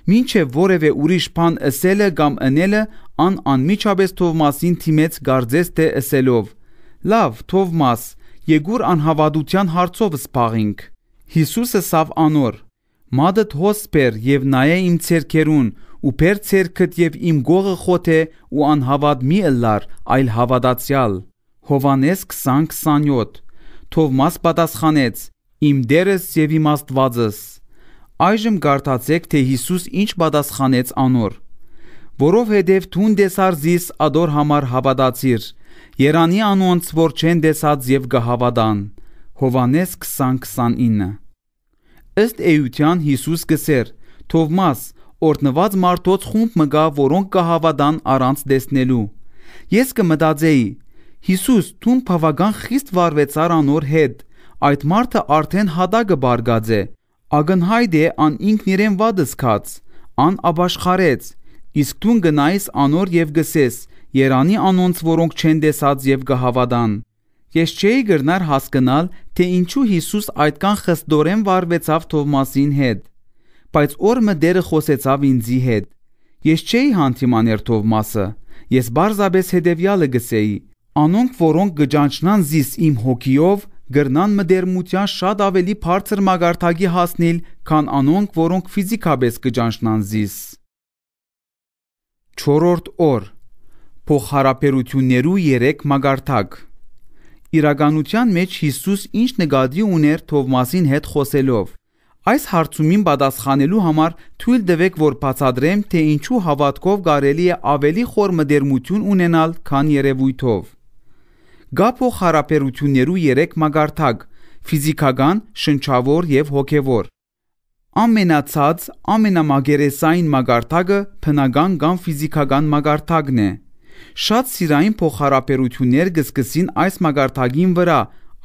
Մինչև որևէ ուրիշ բան ասելը կամ ընելը, ան անմիջապես Թովմասին թիմեց գարձես թե ասելով. Լավ, Թովմաս, Եգուր անհավատության հարցով սփաղինք։ Հիսուսը սավ անոր. Մադդ հոսպեր եւ նայե իմ ցերքերուն ու բեր ցերքդ եւ իմ գողը խոթե ու անհավատ մի ըլլար, այլ հավատացյալ։ Հովանես 20:27 Թովմաս պատասխանեց. Իմ դերս եւ իմ Աստվածս Այժմ կարդացեք, թե Հիսուս ինչ պատասխանեց անոր։ Որովհետև ցուն դեսար զիս ադոր համար հավատացիր։ Երանի անոնց որ չեն դեսած եւ գահավադան։ Հովանես 20:29։ Ըստ էության Հիսուս գսեր. Թովմաս, օրտնված մարդոց խումբ մգա, որոնք կհավատան առանց տեսնելու։ Ես կմտածեի. Հիսուս ցուն բավական խիստ վարվեցար անոր հետ։ Այդ մարդը արդեն հադակը բարգած է։ Ագնհայտ է ան ինքն իրեն վադը սկած, ան աբաշխարեց, իսկ դուն գնայիս անոր եւ գսես, Երանի անոնց որոնք չեն դեսած եւ գահավադան։ Ես չէի գրնար հասկանալ, թե ինչու Հիսուս այդքան խստորեն վարվեցավ Թովմասին հետ։ Բայց օրը դերը խոսեցավ ինձի հետ։ Ես չէի հանդիմաներ Թովմասը։ Ես բարձաբես հետևյալը գսեի. Անոնք, որոնք գճանչնան զիս իմ հոգիով, գրնան մդերմության շատ ավելի բարձր մագարտակի հասնել, քան անոնք, որոնք ֆիզիկապես կճանչնան զիս։ 4-րդ օր փոխհարաբերություններու 3 մագարտակ Իրականության մեջ Հիսուս ինչ նկատի ուներ Թովմասին հետ խոսելով։ Այս հարցումին պատասխանելու համար թույլ տվեք, որ բացատրեմ, թե ինչու հավատքով կարելի է ավելի խոր մդերմություն ունենալ, քան երևույթով գապող հարաբերություններու 3 մագարտակ՝ ֆիզիկական, շնչավոր եւ հոգեվոր։ Ամենացած ամենամագերեսային մագարտակը բնական կամ ֆիզիկական մագարտակն է։ Շատ սիրային փոխհարաբերություններ կսկսին այս մագարտակին վրա,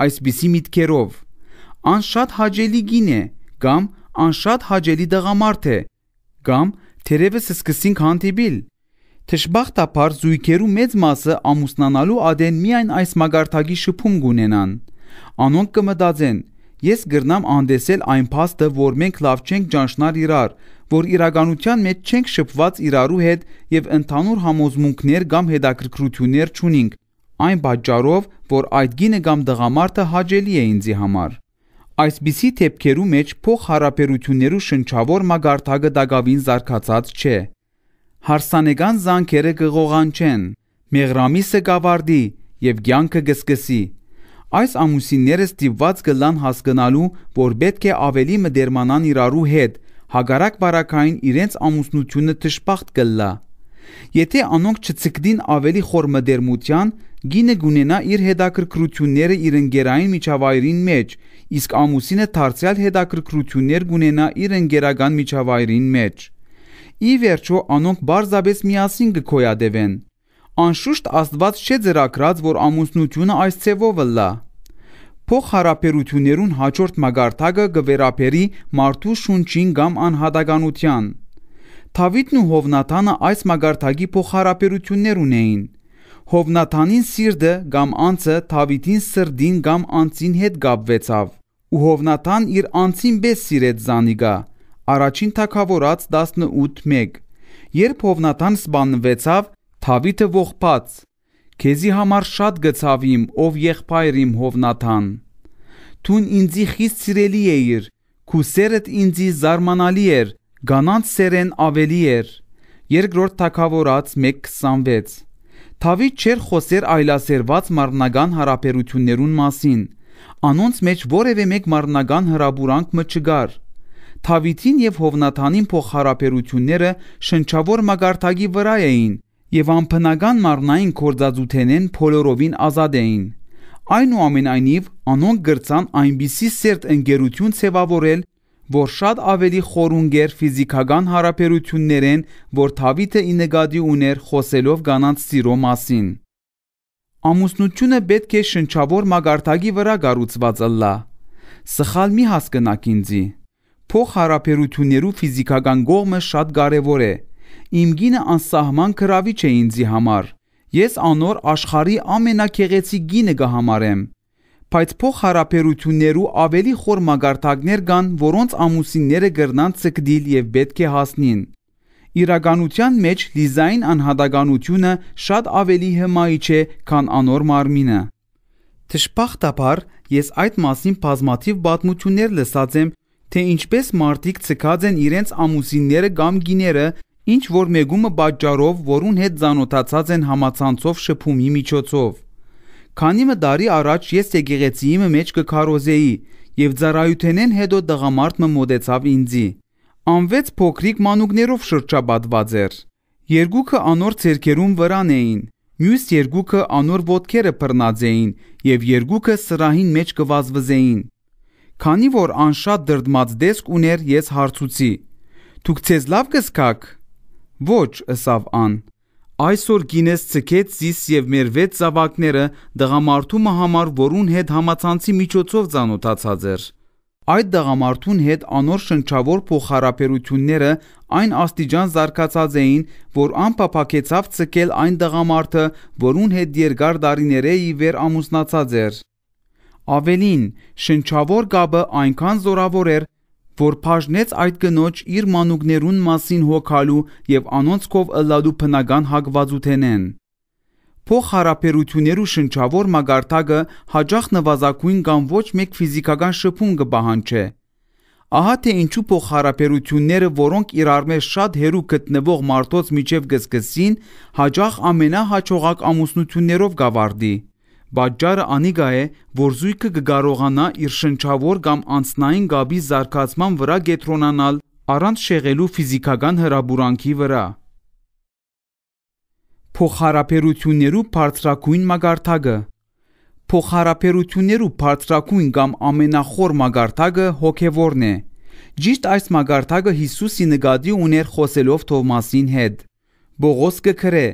այսպիսի միտքերով. անշատ հաջելի գին է կամ անշատ հաջելի դղամարդ է կամ թերևս սկսին քանդիբիլ Թշբախտաբար զույգերու մեծ մասը ամուսնանալու ադեն միայն այս մագարտակի շփում կունենան։ Անոնք կմտածեն. ես գրնամ անդեսել այն փաստը, որ մենք լավ չենք ճանչնար իրար, որ իրականության մեջ չենք շփված իրարու հետ եւ ընդհանուր համոզմունքներ կամ հետաքրքրություններ չունենք։ Այն պատճառով, որ այդ գինը կամ դղամարդը հաճելի է ինձի համար։ Այսպիսի թեփքերու մեջ փող հարաբերություններու շնչավոր մագարտակը դակավին զարգացած չէ հարսանեկան զանգերը կղողանչեն, մեղրամիսը կավարդի եւ ցանկը գսգսի։ Այս ամուսինները ստիպված կլան հասկանալու, որ պետք է ավելի մդերմանան իրարու հետ, հագարակ բարակային իրենց ամուսնությունը ճշփախտ կլա։ Եթե անոնք չցկդին ավելի խոր մդերմության, գինը գունենա իր հետաքրքրությունները իր ընկերային միջավայրին մեջ, իսկ ամուսինը դարձյալ հետաքրքրություններ գունենա իր ընկերական միջավայրին մեջ ի վերջո անոնք բարձաբես միասին կքոյադևեն։ Անշուշտ Աստված չէ ծրագրած, որ ամուսնությունը այս ցևով լա։ Փող հարաբերություներուն հաջորդ մագարտակը գվերապերի մարդու շունչին կամ անհատականության։ Դավիթն ու Հովնաթանը այս մագարտակի փոխհարաբերություններ ունեին։ Հովնաթանին սիրտը կամ անձը Դավիթին սրդին կամ անձին հետ գապվեցավ։ Ու Հովնաթան իր անձին պես սիրեց Զանիգա, Առաջին թակավորած 18:1 Երբ Հովնատան սբանվեցավ, Թավիթը ողբաց. Քեզի համար շատ գցավ իմ, ով եղբայր իմ Հովնատան։ Տուն ինձի խիստ սիրելի էիր, քու սերդ ինձի զարմանալի էր, գանանց սերեն ավելի էր։ Երկրորդ թակավորած 1:26 Թավիթ չեր խոսեր այլասերված մարմնական հարաբերություններուն մասին։ Անոնց մեջ որևէ մեկ մարմնական հրաբուրանք մը չգար։ Թավիթին եւ Հովնաթանին փոխհարաբերությունները շնչավոր մագարտակի վրա էին եւ անփնական մարմնային կորձածութենեն փոլորովին ազատ էին։ Այնուամենայնիվ անոնք գրցան այնպիսի սերտ ընկերություն ցևավորել, որ շատ ավելի խորունգեր ֆիզիկական հարաբերություններ են, որ Թավիթը ի նկատի ուներ խոսելով կանանց սիրո մասին։ Ամուսնությունը պետք է շնչավոր մագարտակի վրա կառուցված լա։ Սխալ մի հասկնակ ինձի փոխհարաբերություններու ֆիզիկական գողմը շատ կարևոր է։ Իմ գինը անսահման կրավիչ է ինձի համար։ Ես անոր աշխարի ամենակեղեցիկ գինը կհամարեմ։ Բայց փոխհարաբերություններու ավելի խոր մագարտակներ կան, որոնց ամուսինները գրնան ցկդիլ եւ պետք է հասնին։ Իրականության մեջ դիզայն անհատականությունը շատ ավելի հմայիչ է, քան անոր մարմինը։ Ճշփախտաբար ես այդ մասին բազմաթիվ պատմություններ լսած եմ թե ինչպես մարդիկ ցկած են իրենց ամուսինները կամ գիները, ինչ որ մեգումը պատճառով, որուն հետ ճանոթացած են համացանցով շփումի միջոցով։ Քանի մը դարի առաջ ես եկեղեցիի մեջ կքարոզեի եւ ծառայութենեն հետո դղամարդը մոդեցավ ինձի։ Անվեց փոքրիկ մանուկներով շրջապատված էր։ Երկուքը անոր ցերկերում վրան էին, մյուս երկուքը անոր ոդքերը բռնած էին եւ երկուքը սրահին մեջ կվազվզեին։ Քանի որ անշատ դրդմած դեսք ուներ, ես հարցուցի. Դուք ցեզ լավ կսկաք։ Ոչ, ըսավ ան։ Այսօր գինես ցկեց զիս եւ մեր վեց զավակները դղամարթումը համար որուն հետ համացանցի միջոցով ծանոթացած էր։ Այդ դղամարթուն հետ անոր շնչավոր փոխհարաբերությունները այն աստիճան զարգացած էին, որ անփապակեցավ ցկել այն դղամարթը, որուն հետ երկար դարիներ էի վեր ամուսնացած էր։ Ավելին, շնչավոր գաբը այնքան զորավոր էր, որ բաժնեց այդ կնոջ իր մանուկներուն մասին հոգալու եւ անոնցքով ըլլալու փնական հագվածութենեն։ Փող հարաբերություններ ու շնչավոր մագարտակը հաջող նվազագույն կամ ոչ մեկ ֆիզիկական շփում կբահանջե։ Ահա թե ինչու փող հարաբերությունները, որոնք իրար մեջ շատ հերու գտնվող մարդոց միջև գսկսին, հաջող ամենահաջողակ ամուսնություններով գավարդի։ Պատճառը անիգա է, որ զույգը կկարողանա իր շնչավոր կամ անձնային գաբի զարգացման վրա կենտրոնանալ առանց շեղելու ֆիզիկական հրաբուրանքի վրա։ Փոխհարաբերություններու բարձրակույն մագարտակը Փոխհարաբերություններու բարձրակույն կամ ամենախոր մագարտակը հոգևորն է։ Ճիշտ այս մագարտակը Հիսուսի նկատի ուներ խոսելով Թովմասին հետ։ Բողոս կքրե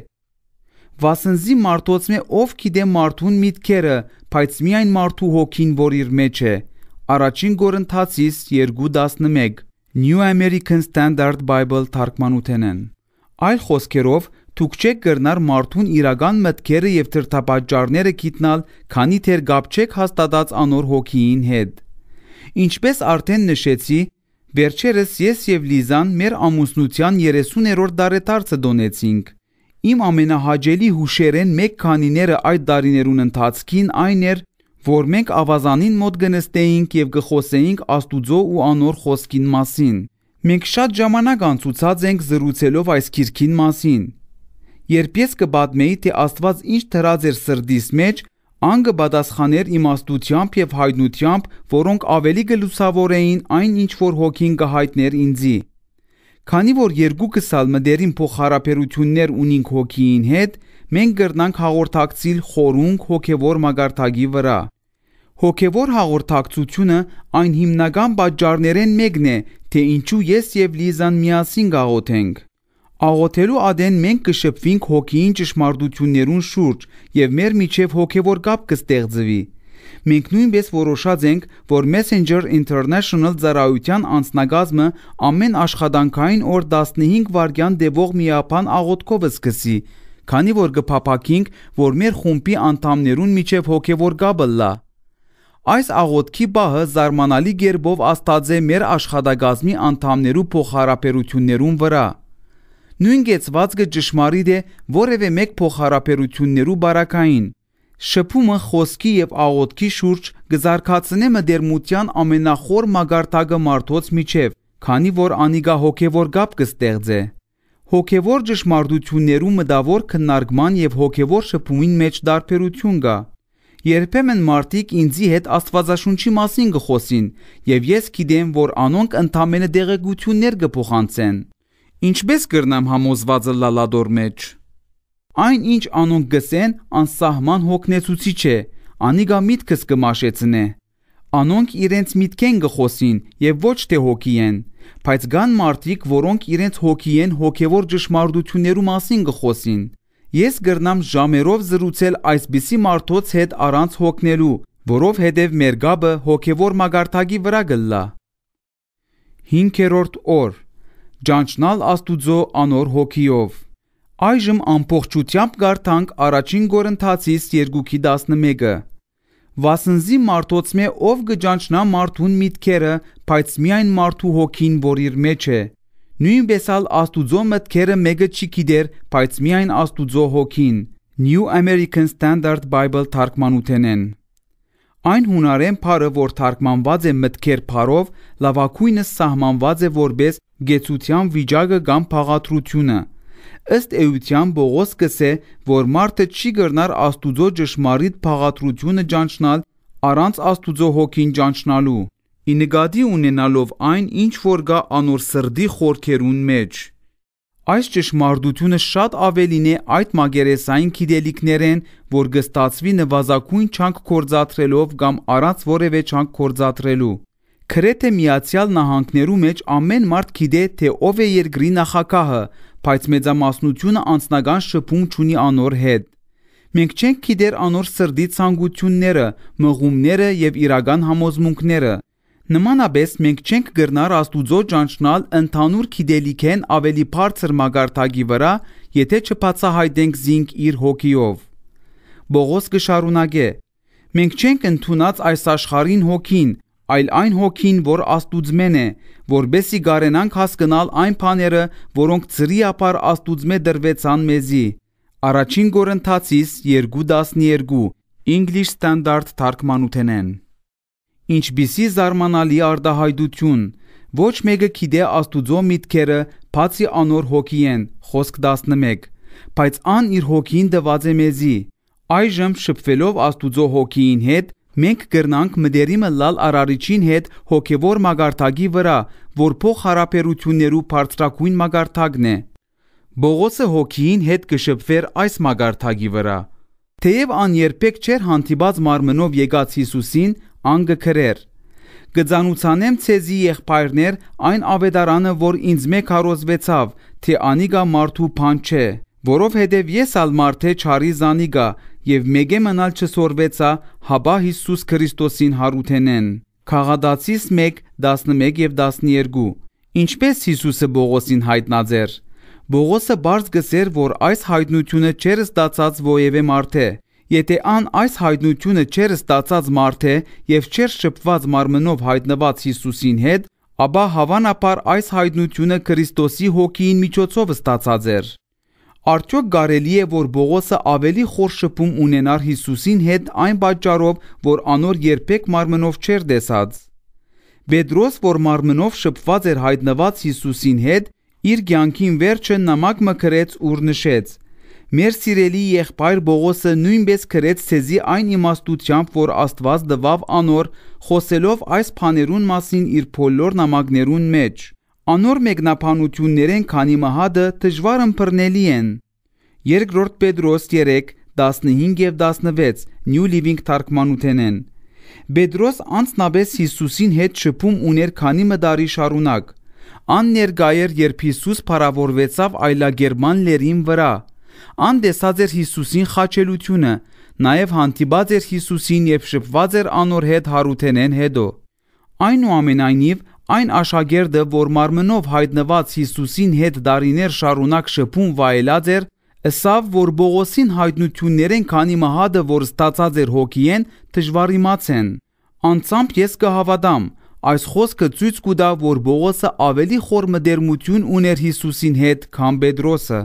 վասնզի մարդոց մե ով գիտե մարդուն միտքերը, բայց միայն մարդու հոգին, որ իր մեջ է։ Առաջին Կորինթացիս 2:11 New American Standard Bible թարգմանութենեն։ Այլ խոսքերով Դուք չեք գրնար մարդուն իրական մտքերը եւ դրտապաճառները գիտնալ, քանի դեռ գապ չեք հաստատած անոր հոգիին հետ։ Ինչպես արդեն նշեցի, Վերջերս ես եւ Լիզան մեր ամուսնության 30-րդ դարեթարցը դոնեցինք։ Իմ ամենահաճելի հուշերեն մեկ քանիները այդ դարիներուն ընթացքին այն էր, որ մենք ավազանին մոտ գնստեինք եւ գխոսեինք Աստուծո ու անոր խոսքին մասին։ Մենք շատ ժամանակ անցուցած ենք զրուցելով այս քիրքին մասին։ Երբ ես կբադմեի, թե Աստված ինչ դրած էր սրդիս մեջ, անգը պատասխաներ իմաստությամբ եւ հայտնությամբ, որոնք ավելի գլուսավոր էին այն ինչ որ հոգին կհայտներ ինձի։ Քանի որ երկու կսալմը դերին փոխհարաբերություններ ունին հոգին հետ, մենք կրնանք հաղորդակցիլ խորունկ հոգևոր մագարտագի վրա։ Հոգևոր հաղորդակցությունը այն հիմնական պատճառներեն մեկն է, թե ինչու ես եւ Լիզան միասին գաղոթենք։ Աղոթելու ադեն մենք կշփվենք հոգին ճշմարտություններուն շուրջ եւ մեր միջև հոգևոր կապ կստեղծվի։ կս մենք նույնպես որոշած ենք, որ Messenger International ծառայության անձնագազմը ամեն աշխատանքային օր 15 վայրկյան տևող միապան աղոթքով սկսի, քանի որ գփափակինք, որ մեր խումբի անդամներուն միջև հոգևոր գաբը լա։ Այս աղոթքի բահը զարմանալի ģերբով աստաձե մեր աշխատագազմի անդամներու փոխհարաբերություններուն վրա։ Նույն գեցվածքը ճշմարիտ է որևէ մեկ փոխհարաբերություններու բարակային։ Շփումը խոսքի եւ աղոթքի շուրջ գզարկացնե մդերմության ամենախոր մագարտակը մարդոց միջև, քանի որ անիգա հոգեվոր գապ կստեղծե։ Հոգեվոր ճշմարտություններու մտավոր քննարկման եւ հոգեվոր շփումին մեջ դարբերություն կա։ Երբեմն մարդիկ ինձի հետ Աստվածաշունչի մասին գխոսին, եւ ես գիտեմ, որ անոնք ընդամենը դեղեցություններ կփոխանցեն։ Ինչպես կգրնամ համոզվածը լալադոր մեջ։ Այն ինչ անոնք գսեն, անսահման հոգնեցուցիչ է, անիգա միտքս կմաշեցնե։ Անոնք իրենց միտքեն գխոսին եւ ոչ թե հոգի են, բայց կան մարդիկ, որոնք իրենց հոգի են հոգեոր ճշմարտություններու մասին գխոսին։ Ես գրնամ ժամերով զրուցել այսպիսի մարդոց հետ առանց հոգնելու, որով հետև մեր գաբը հոգևոր մագարտագի վրա գլլա։ 5-րդ օր։ Ճանչնալ Աստուծո անոր հոգիով։ Այժմ ամբողջությամբ գարթանք առաջին Գորընթացից 2-ի 11-ը։ Վասնզի մարդոց մե ով գճանչնա մարդուն միտքերը, բայց միայն մարդու հոգին, որ իր մեջ է։ Նույնպես ալ Աստուծո մտքերը մեկը չի գիտեր, բայց միայն Աստուծո հոգին։ New American Standard Bible թարգմանութենեն։ Այն հունարեն փարը, որ թարգմանված է մտքեր փարով, լավակույնը սահմանված է որպես գեցության վիճակը կամ փաղաթրությունը։ Ըստ էության Պողոս գսե, որ մարդը չի գրնար Աստուծո ճշմարիտ փաղատրությունը ճանչնալ առանց Աստուծո հոգին ճանչնալու։ Ի նկատի ունենալով այն, ինչ որ գա անոր սրդի խորքերուն մեջ։ Այս ճշմարտությունը շատ ավելին է այդ մագերեսային գիտելիքներեն, որ գստացվի նվազագույն չանք կորցատրելով կամ առանց որևէ չանք կորցատրելու։ Քրեթե Միացյալ Նահանգներու մեջ ամեն մարդ գիտե, թե ով է երկրի նախակահը, բայց մեծամասնությունը անձնական շփում չունի անոր հետ։ Մենք չենք գիտեր անոր սրդի ցանկությունները, մղումները եւ իրական համոզմունքները։ Նմանապես մենք չենք գրնար Աստուծո ճանչնալ ընդհանուր քիդելիքեն ավելի բարձր մագարտակի վրա, եթե չբացահայտենք զինք իր հոգիով։ Բողոս կշարունակե. Մենք չենք ընդունած այս աշխարհին հոգին, այլ այն հոգին, որ Աստուծմեն է, որբեսի գարենանք հասկանալ այն բաները, որոնք ծրի ապար Աստուծմե դրվեցան մեզի։ Առաջին Կորինթացիս 2:12 English Standard թարգմանութենեն։ Ինչբիսի զարմանալի արդահայդություն, ոչ մեկը գիտե Աստուծո միտքերը, բացի անոր հոգի են, խոսք 11, բայց ան իր հոգին դված է մեզի։ Այժմ շփվելով Աստուծո հոգին հետ, Մենք կգրնանք մդերիմը լալ արարիչին հետ հոգևոր մագարտակի վրա, որ փող հարաբերություններու բարձրակույն մագարտակն է։ Բողոսը հոգին հետ կշփվեր այս մագարտակի վրա։ Թեև ան երբեք չէր հանդիպած մարմնով եկած Հիսուսին, ան գքրեր։ Գծանուցանեմ ցեզի եղբայրներ այն ավետարանը, որ ինձ մեկ հարոզվեցավ, թե անիգա մարդու փան չէ, որով հետև ես ալ մարդե չարի զանիգա, եւ մեգե մնալ չսորվեցա հաբա Հիսուս Քրիստոսին հարութենեն։ Խաղադացիս 1:11 եւ 12։ Ինչպես Հիսուսը Բողոսին հայտնաձեր։ Բողոսը բարձ գսեր, որ այս հայտնությունը չեր ստացած ովևէ մարդ է։ Եթե ան այս հայտնությունը չեր ստացած մարդ է եւ չեր շփված մարմնով հայտնված Հիսուսին հետ, ապա հավանաբար այս հայտնությունը Քրիստոսի հոգին միջոցով ստացած էր։ Արդյոք կարելի է, որ Պողոսը ավելի խոր շփում ունենար Հիսուսին հետ այն պատճառով, որ անոր երբեք մարմնով չէր տեսած։ Պետրոս, որ մարմնով շփված էր հայտնված Հիսուսին հետ, իր ցանկին վերջը նամակ մքրեց ուր նշեց. Մեր սիրելի եղբայր Պողոսը նույնպես քրեց ցեզի այն իմաստությամբ, որ Աստված տվավ անոր, խոսելով այս բաներուն մասին իր բոլոր նամակներուն մեջ։ Անոր մեկնաբանություններ են քանի մահադը դժվար ըմբռնելի են։ Երկրորդ Պետրոս 3 15 եւ 16 New Living թարգմանութենեն։ Պետրոս անցնաբես Հիսուսին հետ շփում ուներ քանի մդարի շարունակ։ Ան ներգայեր երբ Հիսուս փառավորվեցավ այլագերման լերին վրա։ Ան դեսած էր Հիսուսին խաչելությունը, նաև հանդիպած էր Հիսուսին եւ շփված էր անոր հետ հարութենեն հետո։ Այնուամենայնիվ Այն աշակերտը, որ մարմնով հայտնված Հիսուսին հետ դարիներ շարունակ շփում վայելած էր, ըսավ, որ Բողոսին հայտնություններեն քանի մահադը, որ ստացած էր հոգիեն, դժվարիմացեն։ Անցամբ ես կհավատամ, այս խոսքը ցույց կտա, որ Բողոսը ավելի խոր մդերմություն ուներ Հիսուսին հետ, քան Պետրոսը։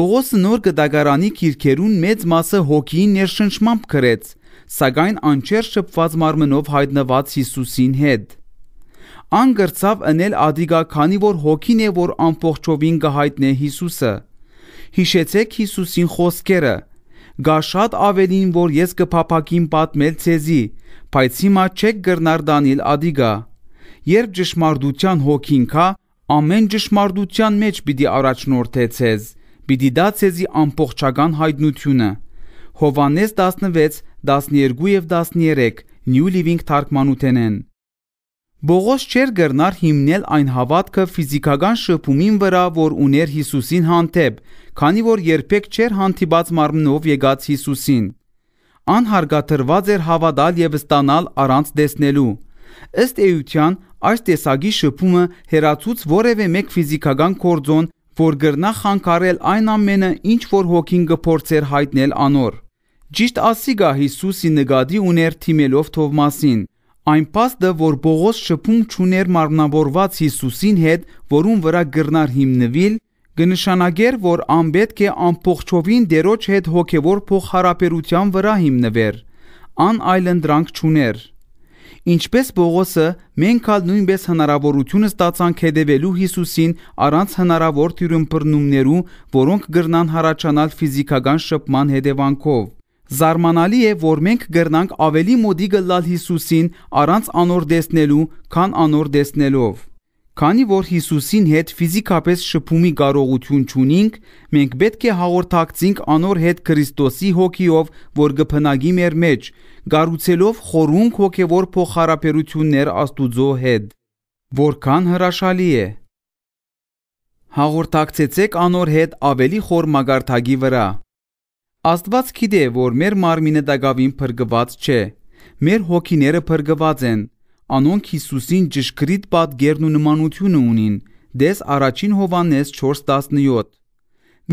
Բողոսը նոր գտագարանի քիրքերուն մեծ մասը հոգին ներշնչմամբ գրեց, սակայն անչեր շփված մարմնով հայտնված Հիսուսին հետ անգրծավ ընել ադիգա, քանի որ հոգին է, որ ամբողջովին գահիտնե Հիսուսը։ Հիշեցեք Հիսուսին խոսքերը. Գա շատ ավելին, որ ես կփապակին պատմել ցեզի, բայց հիմա չեք գրնար դանիլ ադիգա։ Երբ ճշմարտության հոգին կա, ամեն ճշմարտության մեջ պիտի առաջնորդե ցեզ։ Պիտի դա ցեզի ամբողջական հայտնությունը։ Հովանես 16 12 եւ 13 New Living թարգմանութենեն Բողոս չէր գրնար հիմնել այն հավատքը ֆիզիկական շփումին վրա, որ ուներ Հիսուսին հանդեպ, քանի որ երբեք չէր հանդիպած մարմնով եկած Հիսուսին։ Անհարգաթրված էր հավատալ եւ ստանալ առանց տեսնելու։ Ըստ էության, այս տեսակի շփումը հերացուց որևէ մեկ ֆիզիկական կորձոն, որ գրնա խանգարել այն ամենը, ինչ որ հոգին կփորձեր հայտնել անոր։ Ճիշտ ասիգա Հիսուսի նկատի ուներ թիմելով Թովմասին Այն պաստը, որ Պողոս շփում ճուներ մարմնավորված Հիսուսին հետ, որուն վրա գրնար հիմնվել, կնշանակեր, որ անպետք է ամբողջովին դերոջ հետ հոգևոր փոխհարաբերության վրա հիմնվեր, ան այլընտրանք ճուներ։ Ինչպես Պողոսը, մենք ալ նույնպես հնարավորությունը ստացանք հետևելու Հիսուսին առանց հնարավոր թյուրըմբռնումներու, որոնք գրնան հարաճանալ ֆիզիկական շփման հետևանքով։ Զարմանալի է, որ մենք գրնանք ավելի մոդիգը լալ Հիսուսին առանց անոր դեսնելու, քան անոր դեսնելով։ Քանի որ Հիսուսին հետ ֆիզիկապես շփումի կարողություն ունենք, մենք պետք է հաղորդակցենք անոր հետ Քրիստոսի հոգիով, որ գփնագի մեր մեջ, գառուցելով խորունկ հոգևոր փոխհարաբերություններ Աստուծո հետ։ Որքան հրաշալի է։ Հաղորդակցեցեք անոր հետ ավելի խոր մագարտագի վրա։ Աստված գիտե, որ մեր մարմինը դակավին փրկված չէ։ Մեր հոգիները փրկված են։ Անոնք Հիսուսին ճշգրիտ պատկերն ու նմանությունը ունին։ Դես առաջին Հովանես 4:17։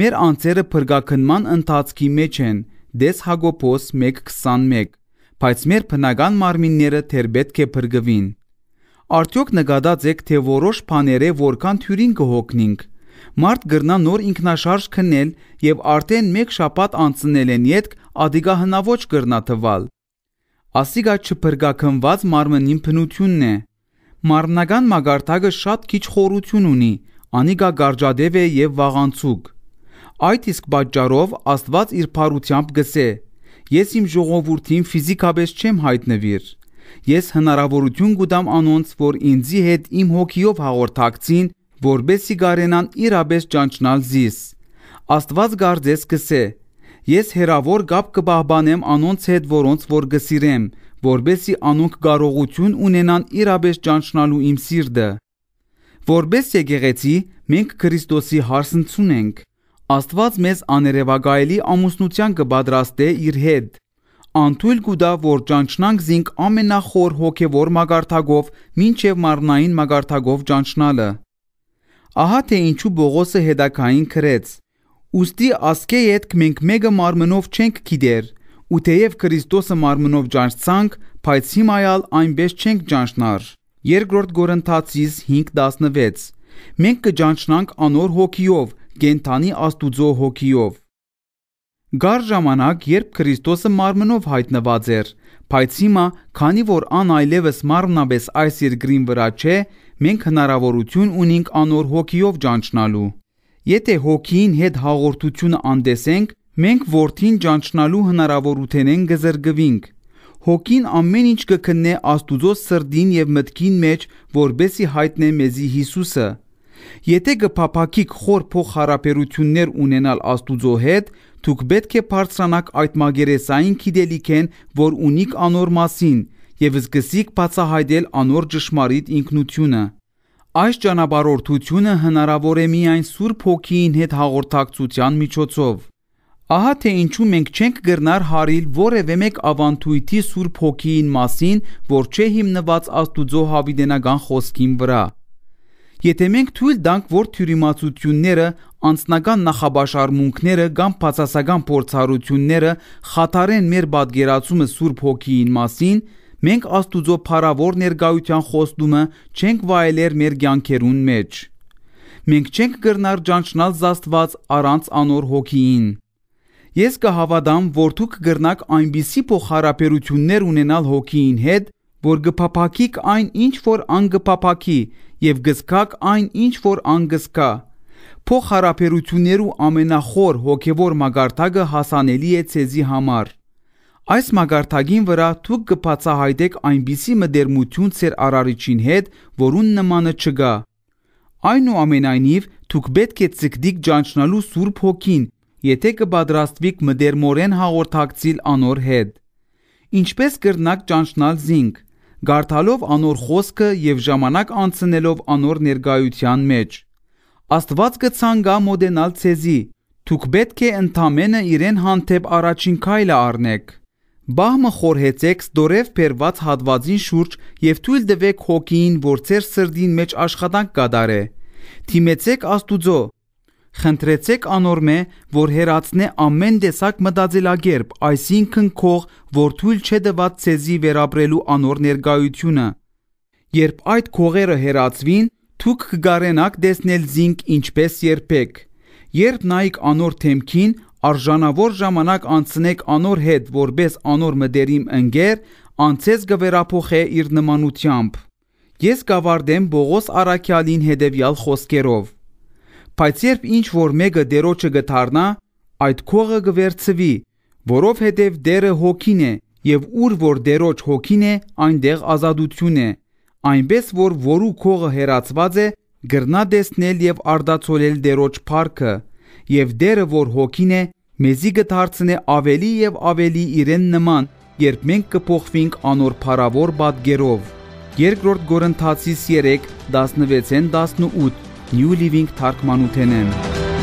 Մեր անձերը փրկակնման ընթացքի մեջ են։ Դես Հակոբոս 1:21։ Բայց մեր բնական մարմինները թեր պետք է փրկվին։ Արդյոք նկատած եք, թե որոշ բաները որքան թյուրին կհոգնինք, Մարդ գրնա նոր ինքնաշարժ քնել եւ արդեն մեկ շաբաթ անցնել են յետք ադիգա հնաոճ գրնա թվալ։ Ասիգա չփրկակնված մարմնին փնությունն է։ Մարմնական մագարտակը շատ քիչ խորություն ունի, անիգա գարջադև է եւ վաղանցուկ։ Այդ իսկ պատճառով Աստված իր փառությամբ գսե. Ես իմ ժողովրդին ֆիզիկապես չեմ հայտնվիր։ Ես հնարավորություն կուտամ անոնց, որ ինձի հետ իմ հոգիով հաղորդակցին որբեսի գարենան իրապես ճանչնալ զիս։ Աստված գարձես գսե. Ես հերավոր գապ կբահբանեմ անոնց հետ, որոնց որ գսիրեմ, որբեսի անոնք կարողություն ունենան իրապես ճանչնալու իմ սիրտը։ Որբես եկեղեցի մենք Քրիստոսի հարսնցուն ենք։ Աստված մեզ աներևակայելի ամուսնության կպատրաստե իր հետ։ Անթույլ գուտա, որ ճանչնանք զինք ամենախոր հոգևոր մագարտակով, ինչև մարնային մագարտակով ճանչնալը։ Ահա թե ինչու Բողոսը հետակային քրեց. Ոստի ասկե հետ մենք մեկը մարմնով չենք գիտեր, ու թեև Քրիստոսը մարմնով ճանչցանք, բայց հիմայալ այնպես չենք ճանչնար։ Երկրորդ Գորընթացից 5:16 Մենք կճանչնանք անոր հոգիով, գենթանի Աստուծո հոգիով։ Գար ժամանակ, երբ Քրիստոսը մարմնով հայտնված էր, բայց հիմա, քանի որ անայլևս մարմնաբես այս երկրին վրա չէ, մենք հնարավորություն ունենք անոր հոգիով ճանչնալու։ Եթե հոգին հետ հաղորդությունը անդեսենք, մենք որդին ճանչնալու հնարավորութենեն գզրգվինք։ Հոգին ամեն ինչ կքննե Աստուծո սրդին եւ մտքին մեջ, որբեսի հայտնե մեզի Հիսուսը։ Եթե գփափակիկ խոր փոխհարաբերություններ ունենալ Աստուծո հետ, դուք պետք է բարձրանաք այդ մագերեսային քիդելիքեն, որ ունիք անոր մասին, եւ զգսիկ բացահայտել անոր ճշմարիտ ինքնությունը։ Այս ճանապարհորդությունը հնարավոր է միայն Սուրբ Հոգին հետ հաղորդակցության միջոցով։ Ահա թե ինչու մենք չենք գրնար հարիլ որևէ մեկ ավանդույթի Սուրբ Հոգին մասին, որ չէ հիմնված Աստուծո հավիդենական խոսքին վրա։ Եթե մենք թույլ տանք, որ թյուրիմացությունները, անձնական նախաբաշարմունքները կամ բացասական փորձառությունները խաթարեն մեր պատկերացումը Սուրբ Հոգին մասին, Մենք Աստուծո փառավոր ներկայության խոստումը չենք վայելեր մեր ցանկերուն մեջ։ Մենք չենք գրնար ճանչնալ զաստված առանց անոր հոգին։ Ես կհավատամ, որ դուք գրնակ այնպիսի փոխհարաբերություններ ունենալ հոգին հետ, որ գփապակիկ այն ինչ որ անգփապակի եւ գսկակ այն ինչ որ անգսկա։ Փոխհարաբերություններու ամենախոր հոգեվոր մագարտակը հասանելի է ցեզի համար։ Այս մագարտագին վրա դուք կբացահայտեք այնպիսի մդերմություն ծեր արարիչին հետ, որուն նմանը չկա։ Այնուամենայնիվ, դուք պետք է ցկդիկ ճանչնալու Սուրբ Հոգին, եթե կպատրաստվիք մդերմորեն հաղորդակցիլ անոր հետ։ Ինչպես կրնակ ճանչնալ զինք, գարթալով անոր խոսքը եւ ժամանակ անցնելով անոր ներկայության մեջ։ Աստված կցանգա մոդենալ ցեզի, Դուք պետք է ընդամենը իրեն հանդեպ առաջին քայլը առնեք։ Բահմը խորհեցեք ստորև բերված հատվածին շուրջ եւ թույլ տվեք հոգին, որ ձեր սրդին մեջ աշխատանք կատարե։ Թիմեցեք Աստուծո։ Խնդրեցեք անորմե, որ հերացնե ամեն տեսակ մտածելակերպ, այսինքն քող, որ թույլ չէ դված ցեզի վերապրելու անոր ներկայությունը։ Երբ այդ քողերը հերացվին, դուք կգարենակ տեսնել զինք ինչպես երբեք։ Երբ նայեք անոր թեմքին, արժանավոր ժամանակ անցնեք անոր հետ, որբես անոր մդերիմ ընկեր անցես գվերափոխե իր նմանությամբ։ Ես գավարդեմ Բողոս Արաքյալին հետևյալ խոսքերով. Բայց երբ ինչ որ մեկը դերոջը գթարնա, այդ քողը գվերցվի, որով հետև դերը հոգին է, եւ ուր որ դերոջ հոգին է, այնտեղ ազատություն է։ Այնպես որ որու քողը հերացված է, գրնա դեսնել եւ արդացոլել դերոջ парքը, եւ դերը, որ հոգին է, մեզի կդարձնե ավելի եւ ավելի իրեն նման, երբ մենք կփոխվենք անոր փառավոր բادرերով։ Երկրորդ Գորընթացիս 3:16-ն 18 New Living թարգմանութենեն։